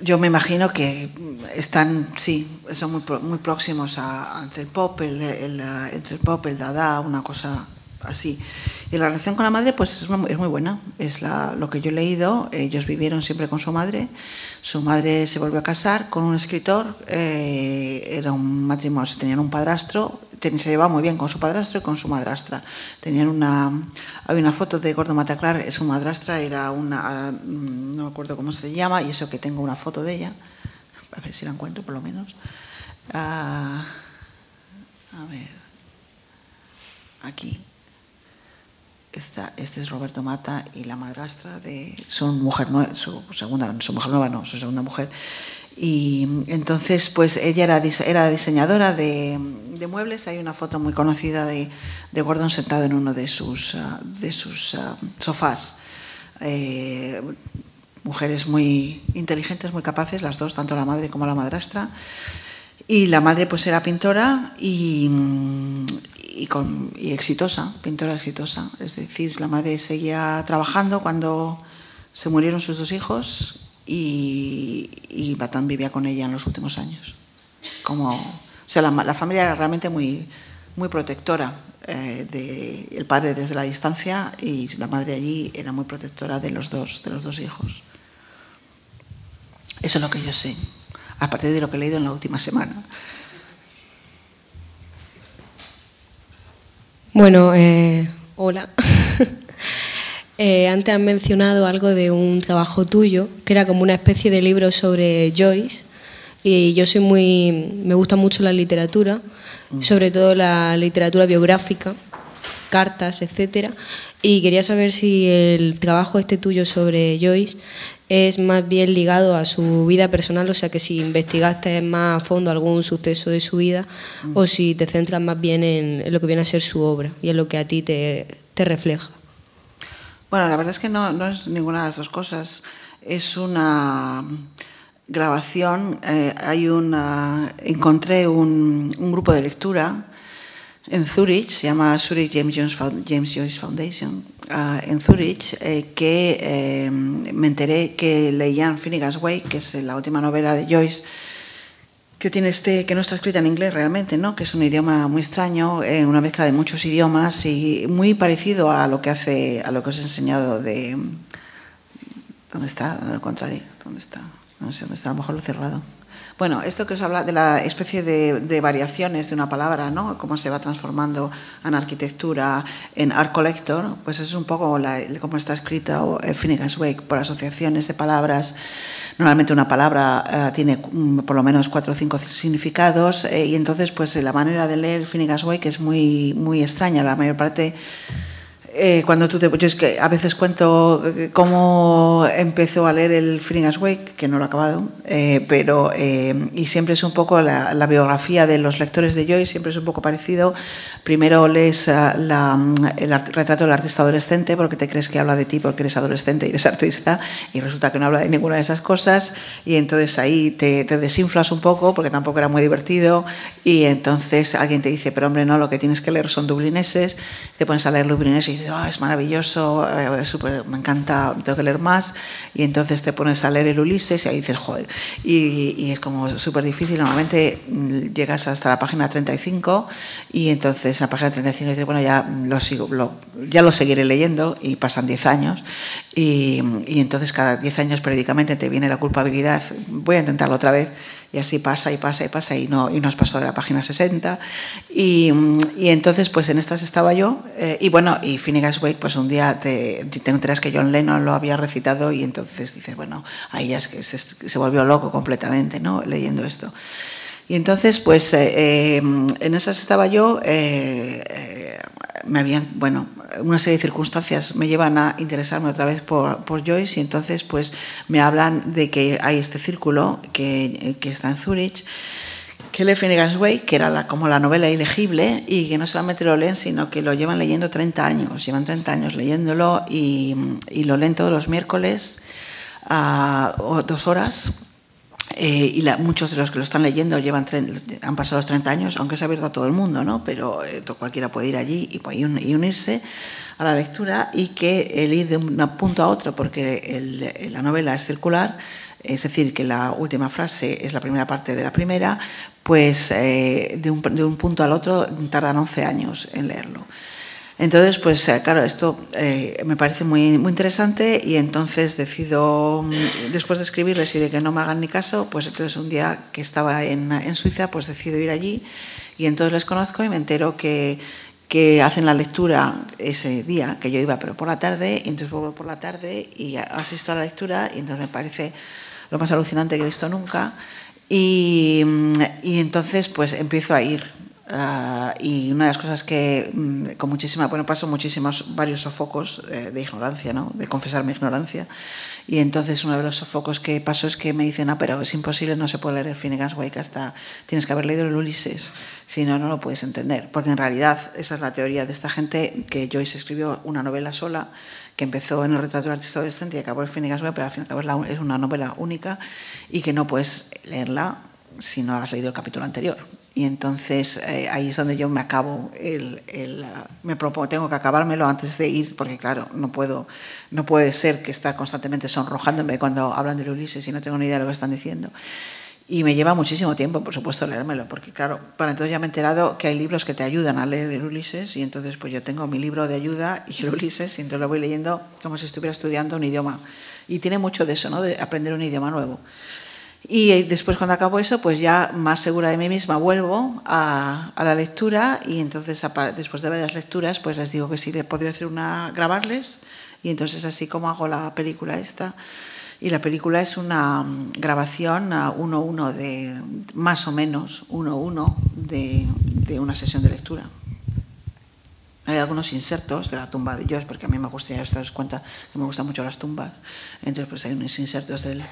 yo me imagino que están, sí, son muy, muy próximos a, entre el pop, el, el, entre el pop, el dada, una cosa así. Y la relación con la madre pues es, muy buena, es lo que yo he leído, ellos vivieron siempre con su madre, su madre se volvió a casar con un escritor, eh, era un matrimonio, tenían un padrastro, se llevaba muy bien con su padrastro y con su madrastra. Tenían una, había una foto de Gordo Mataclar, eh, su madrastra era una, ah, mm, no me acuerdo cómo se llama, y eso que tengo una foto de ella, a ver si la encuentro por lo menos. Ah, a ver, aquí este es Roberto Mata y la madrastra de su mujer, su segunda, su mujer nueva, no, su segunda mujer. Y entonces, pues ella era, era diseñadora de, muebles. Hay una foto muy conocida de, Gordon sentado en uno de sus, ah, de sus ah, sofás. Eh, mujeres muy inteligentes, muy capaces, las dos, tanto la madre como la madrastra. Y la madre pues era pintora y, y, exitosa, pintora exitosa. Es decir, la madre seguía trabajando cuando se murieron sus dos hijos y, Batán vivía con ella en los últimos años. Como, o sea, la, familia era realmente muy, muy protectora. Eh, de, el padre desde la distancia y la madre allí era muy protectora de los dos, de los dos hijos. Eso es lo que yo sé, a partir de lo que he leído en la última semana. Bueno, eh, hola. Eh, antes has mencionado algo de un trabajo tuyo, que era como una especie de libro sobre Joyce. Y yo soy muy. Me gusta mucho la literatura, mm. sobre todo la literatura biográfica, cartas, etcétera. Y quería saber si el trabajo este tuyo sobre Joyce es más bien ligado a su vida personal, o sea que si investigaste más a fondo algún suceso de su vida mm. o si te centras más bien en lo que viene a ser su obra y en lo que a ti te, refleja. Bueno, la verdad es que no, es ninguna de las dos cosas. Es una grabación, eh, hay encontré un, un, grupo de lectura en Zurich, se llama Zurich James Joyce Foundation, en Zurich eh, que eh, me enteré que leían Finnegan's Way, que es la última novela de Joyce, que tiene este que no está escrita en inglés realmente, ¿no? Que es un idioma muy extraño, eh, una mezcla de muchos idiomas y muy parecido a lo que hace a lo que os he enseñado de ¿Dónde está? ¿Dónde lo encontraré? ¿Dónde está? No sé dónde está, a lo mejor lo he cerrado. Bueno, esto que os habla de la especie de, variaciones de una palabra, ¿no? Cómo se va transformando en arquitectura, en art collector, pues es un poco la, como está escrita eh, Finnegan's Wake, por asociaciones de palabras. Normalmente una palabra eh, tiene mm, por lo menos cuatro o cinco significados eh, y entonces pues la manera de leer Finnegan's Wake es muy, muy extraña. La mayor parte eh, cuando tú te, yo es que a veces cuento eh, cómo empezó a leer el Feeling as Wake, que no lo he acabado, eh, pero y siempre es un poco la, biografía de los lectores de Joyce, siempre es un poco parecido. Primero lees mm, el retrato del artista adolescente porque te crees que habla de ti porque eres adolescente y eres artista y resulta que no habla de ninguna de esas cosas y entonces ahí te, desinflas un poco porque tampoco era muy divertido y entonces alguien te dice, pero hombre, no, lo que tienes que leer son dublineses, te pones a leer dublineses y Ah, es maravilloso, eh, me encanta, tengo que leer más, y entonces te pones a leer el Ulises y ahí dices, joder, y, es como súper difícil, normalmente mm, llegas hasta la página 35 y entonces en la página 35 dices, bueno, ya lo, sigo, ya lo seguiré leyendo y pasan 10 años y, y entonces cada 10 años periódicamente te viene la culpabilidad, voy a intentarlo otra vez y así pasa y pasa y pasa y, no, y nos pasó de la página 60. Y, entonces, pues en estas estaba yo. Eh, y bueno, y Finnegan's Wake, pues un día te, te, enteras que John Lennon lo había recitado y entonces dices, bueno, ahí ya es que se, volvió loco completamente, ¿no? Leyendo esto. Y entonces, pues eh, eh, en esas estaba yo, me habían, bueno, una serie de circunstancias me llevan a interesarme otra vez por, Joyce y entonces pues me hablan de que hay este círculo que, está en Zurich que lee Finnegan's Way, que era la, como la novela ilegible, y que no solamente lo leen, sino que lo llevan leyendo 30 años, llevan 30 años leyéndolo y, lo leen todos los miércoles a dos horas eh, y muchos de los que lo están leyendo llevan han pasado los 30 años, aunque se ha abierto a todo el mundo, ¿no? pero eh, cualquiera puede ir allí y, y, unirse a la lectura y que el ir de un punto a otro, porque la novela es circular, es decir, que la última frase es la primera parte de la primera, pues eh, de, un, de un punto al otro tardan 11 años en leerlo. Entonces, pues eh, claro, esto eh, me parece muy, muy interesante y entonces decido, mm, después de escribirles y de que no me hagan ni caso, pues entonces un día que estaba en, Suiza, pues decido ir allí y entonces les conozco y me entero que, hacen la lectura ese día, que yo iba, pero por la tarde, y entonces vuelvo por la tarde y asisto a la lectura y entonces me parece lo más alucinante que he visto nunca. y mm, entonces pues empiezo a ir Ah, y una de las cosas que mm, con muchísima, bueno, paso muchísimos, varios sofocos eh, de, ignorancia, ¿no? De confesar mi ignorancia. Y entonces uno de los sofocos que paso es que me dicen, ah, pero es imposible, no se puede leer el Finnegan's Wake hasta, tienes que haber leído el Ulises, si no, no lo puedes entender. Porque en realidad esa es la teoría de esta gente, que Joyce escribió una novela sola, que empezó en el retrato del artista adolescente y acabó el Finnegan's Wake, pero al final es una novela única y que no puedes leerla si no has leído el capítulo anterior y entonces eh, ahí es donde yo me acabo, el, ah, me tengo que acabármelo antes de ir, porque claro, no puedo, no puede ser que estar constantemente sonrojándome cuando hablan del Ulises y no tengo ni idea de lo que están diciendo. Y me lleva muchísimo tiempo, por supuesto, leérmelo, porque claro, para entonces ya me he enterado que hay libros que te ayudan a leer el Ulises, y entonces pues yo tengo mi libro de ayuda y el Ulises, y entonces lo voy leyendo como si estuviera estudiando un idioma. Y tiene mucho de eso, ¿no? De aprender un idioma nuevo. Y después cuando acabo eso, pues ya más segura de mí misma vuelvo a, la lectura y entonces después de varias lecturas, pues les digo que sí, le podría hacer una, grabarles y entonces así como hago la película esta. Y la película es una mm, grabación a uno 1 de, más o menos uno 1 de, de una sesión de lectura. Hay algunos insertos de la tumba de George, porque a mí me gustaría, os estas cuenta que me gustan mucho las tumbas. Entonces, pues hay unos insertos del,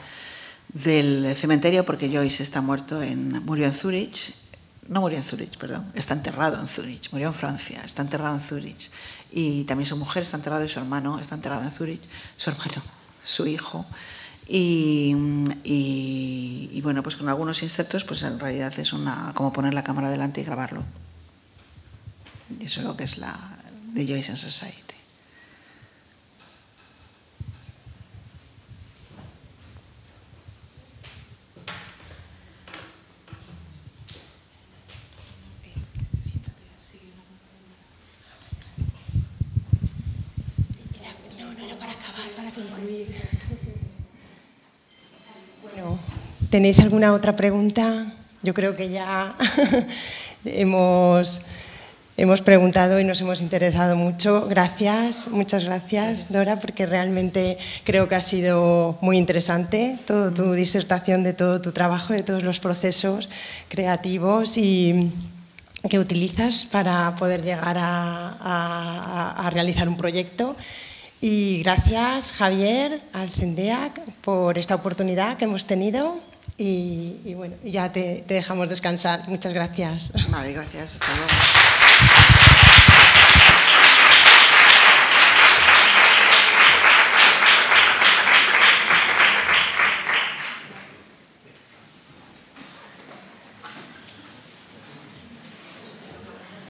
del cementerio porque Joyce está muerto en, murió en Zurich, no murió en Zurich, perdón, está enterrado en Zurich, murió en Francia, está enterrado en Zurich. Y también su mujer está enterrada y su hermano está enterrado en Zurich, su hermano, su hijo. Y, bueno, pues con algunos insectos, pues en realidad es una como poner la cámara delante y grabarlo. Eso es lo que es la de Joyce and Society. ¿Tenéis alguna otra pregunta? Yo creo que ya hemos, preguntado y nos hemos interesado mucho. Gracias, muchas gracias, Dora, porque realmente creo que ha sido muy interesante toda tu disertación de todo tu trabajo, de todos los procesos creativos y que utilizas para poder llegar a, a realizar un proyecto. Y gracias, Javier, al CENDEAC, por esta oportunidad que hemos tenido. Y, bueno, ya te, te, dejamos descansar. Muchas gracias. Vale, gracias. Hasta luego.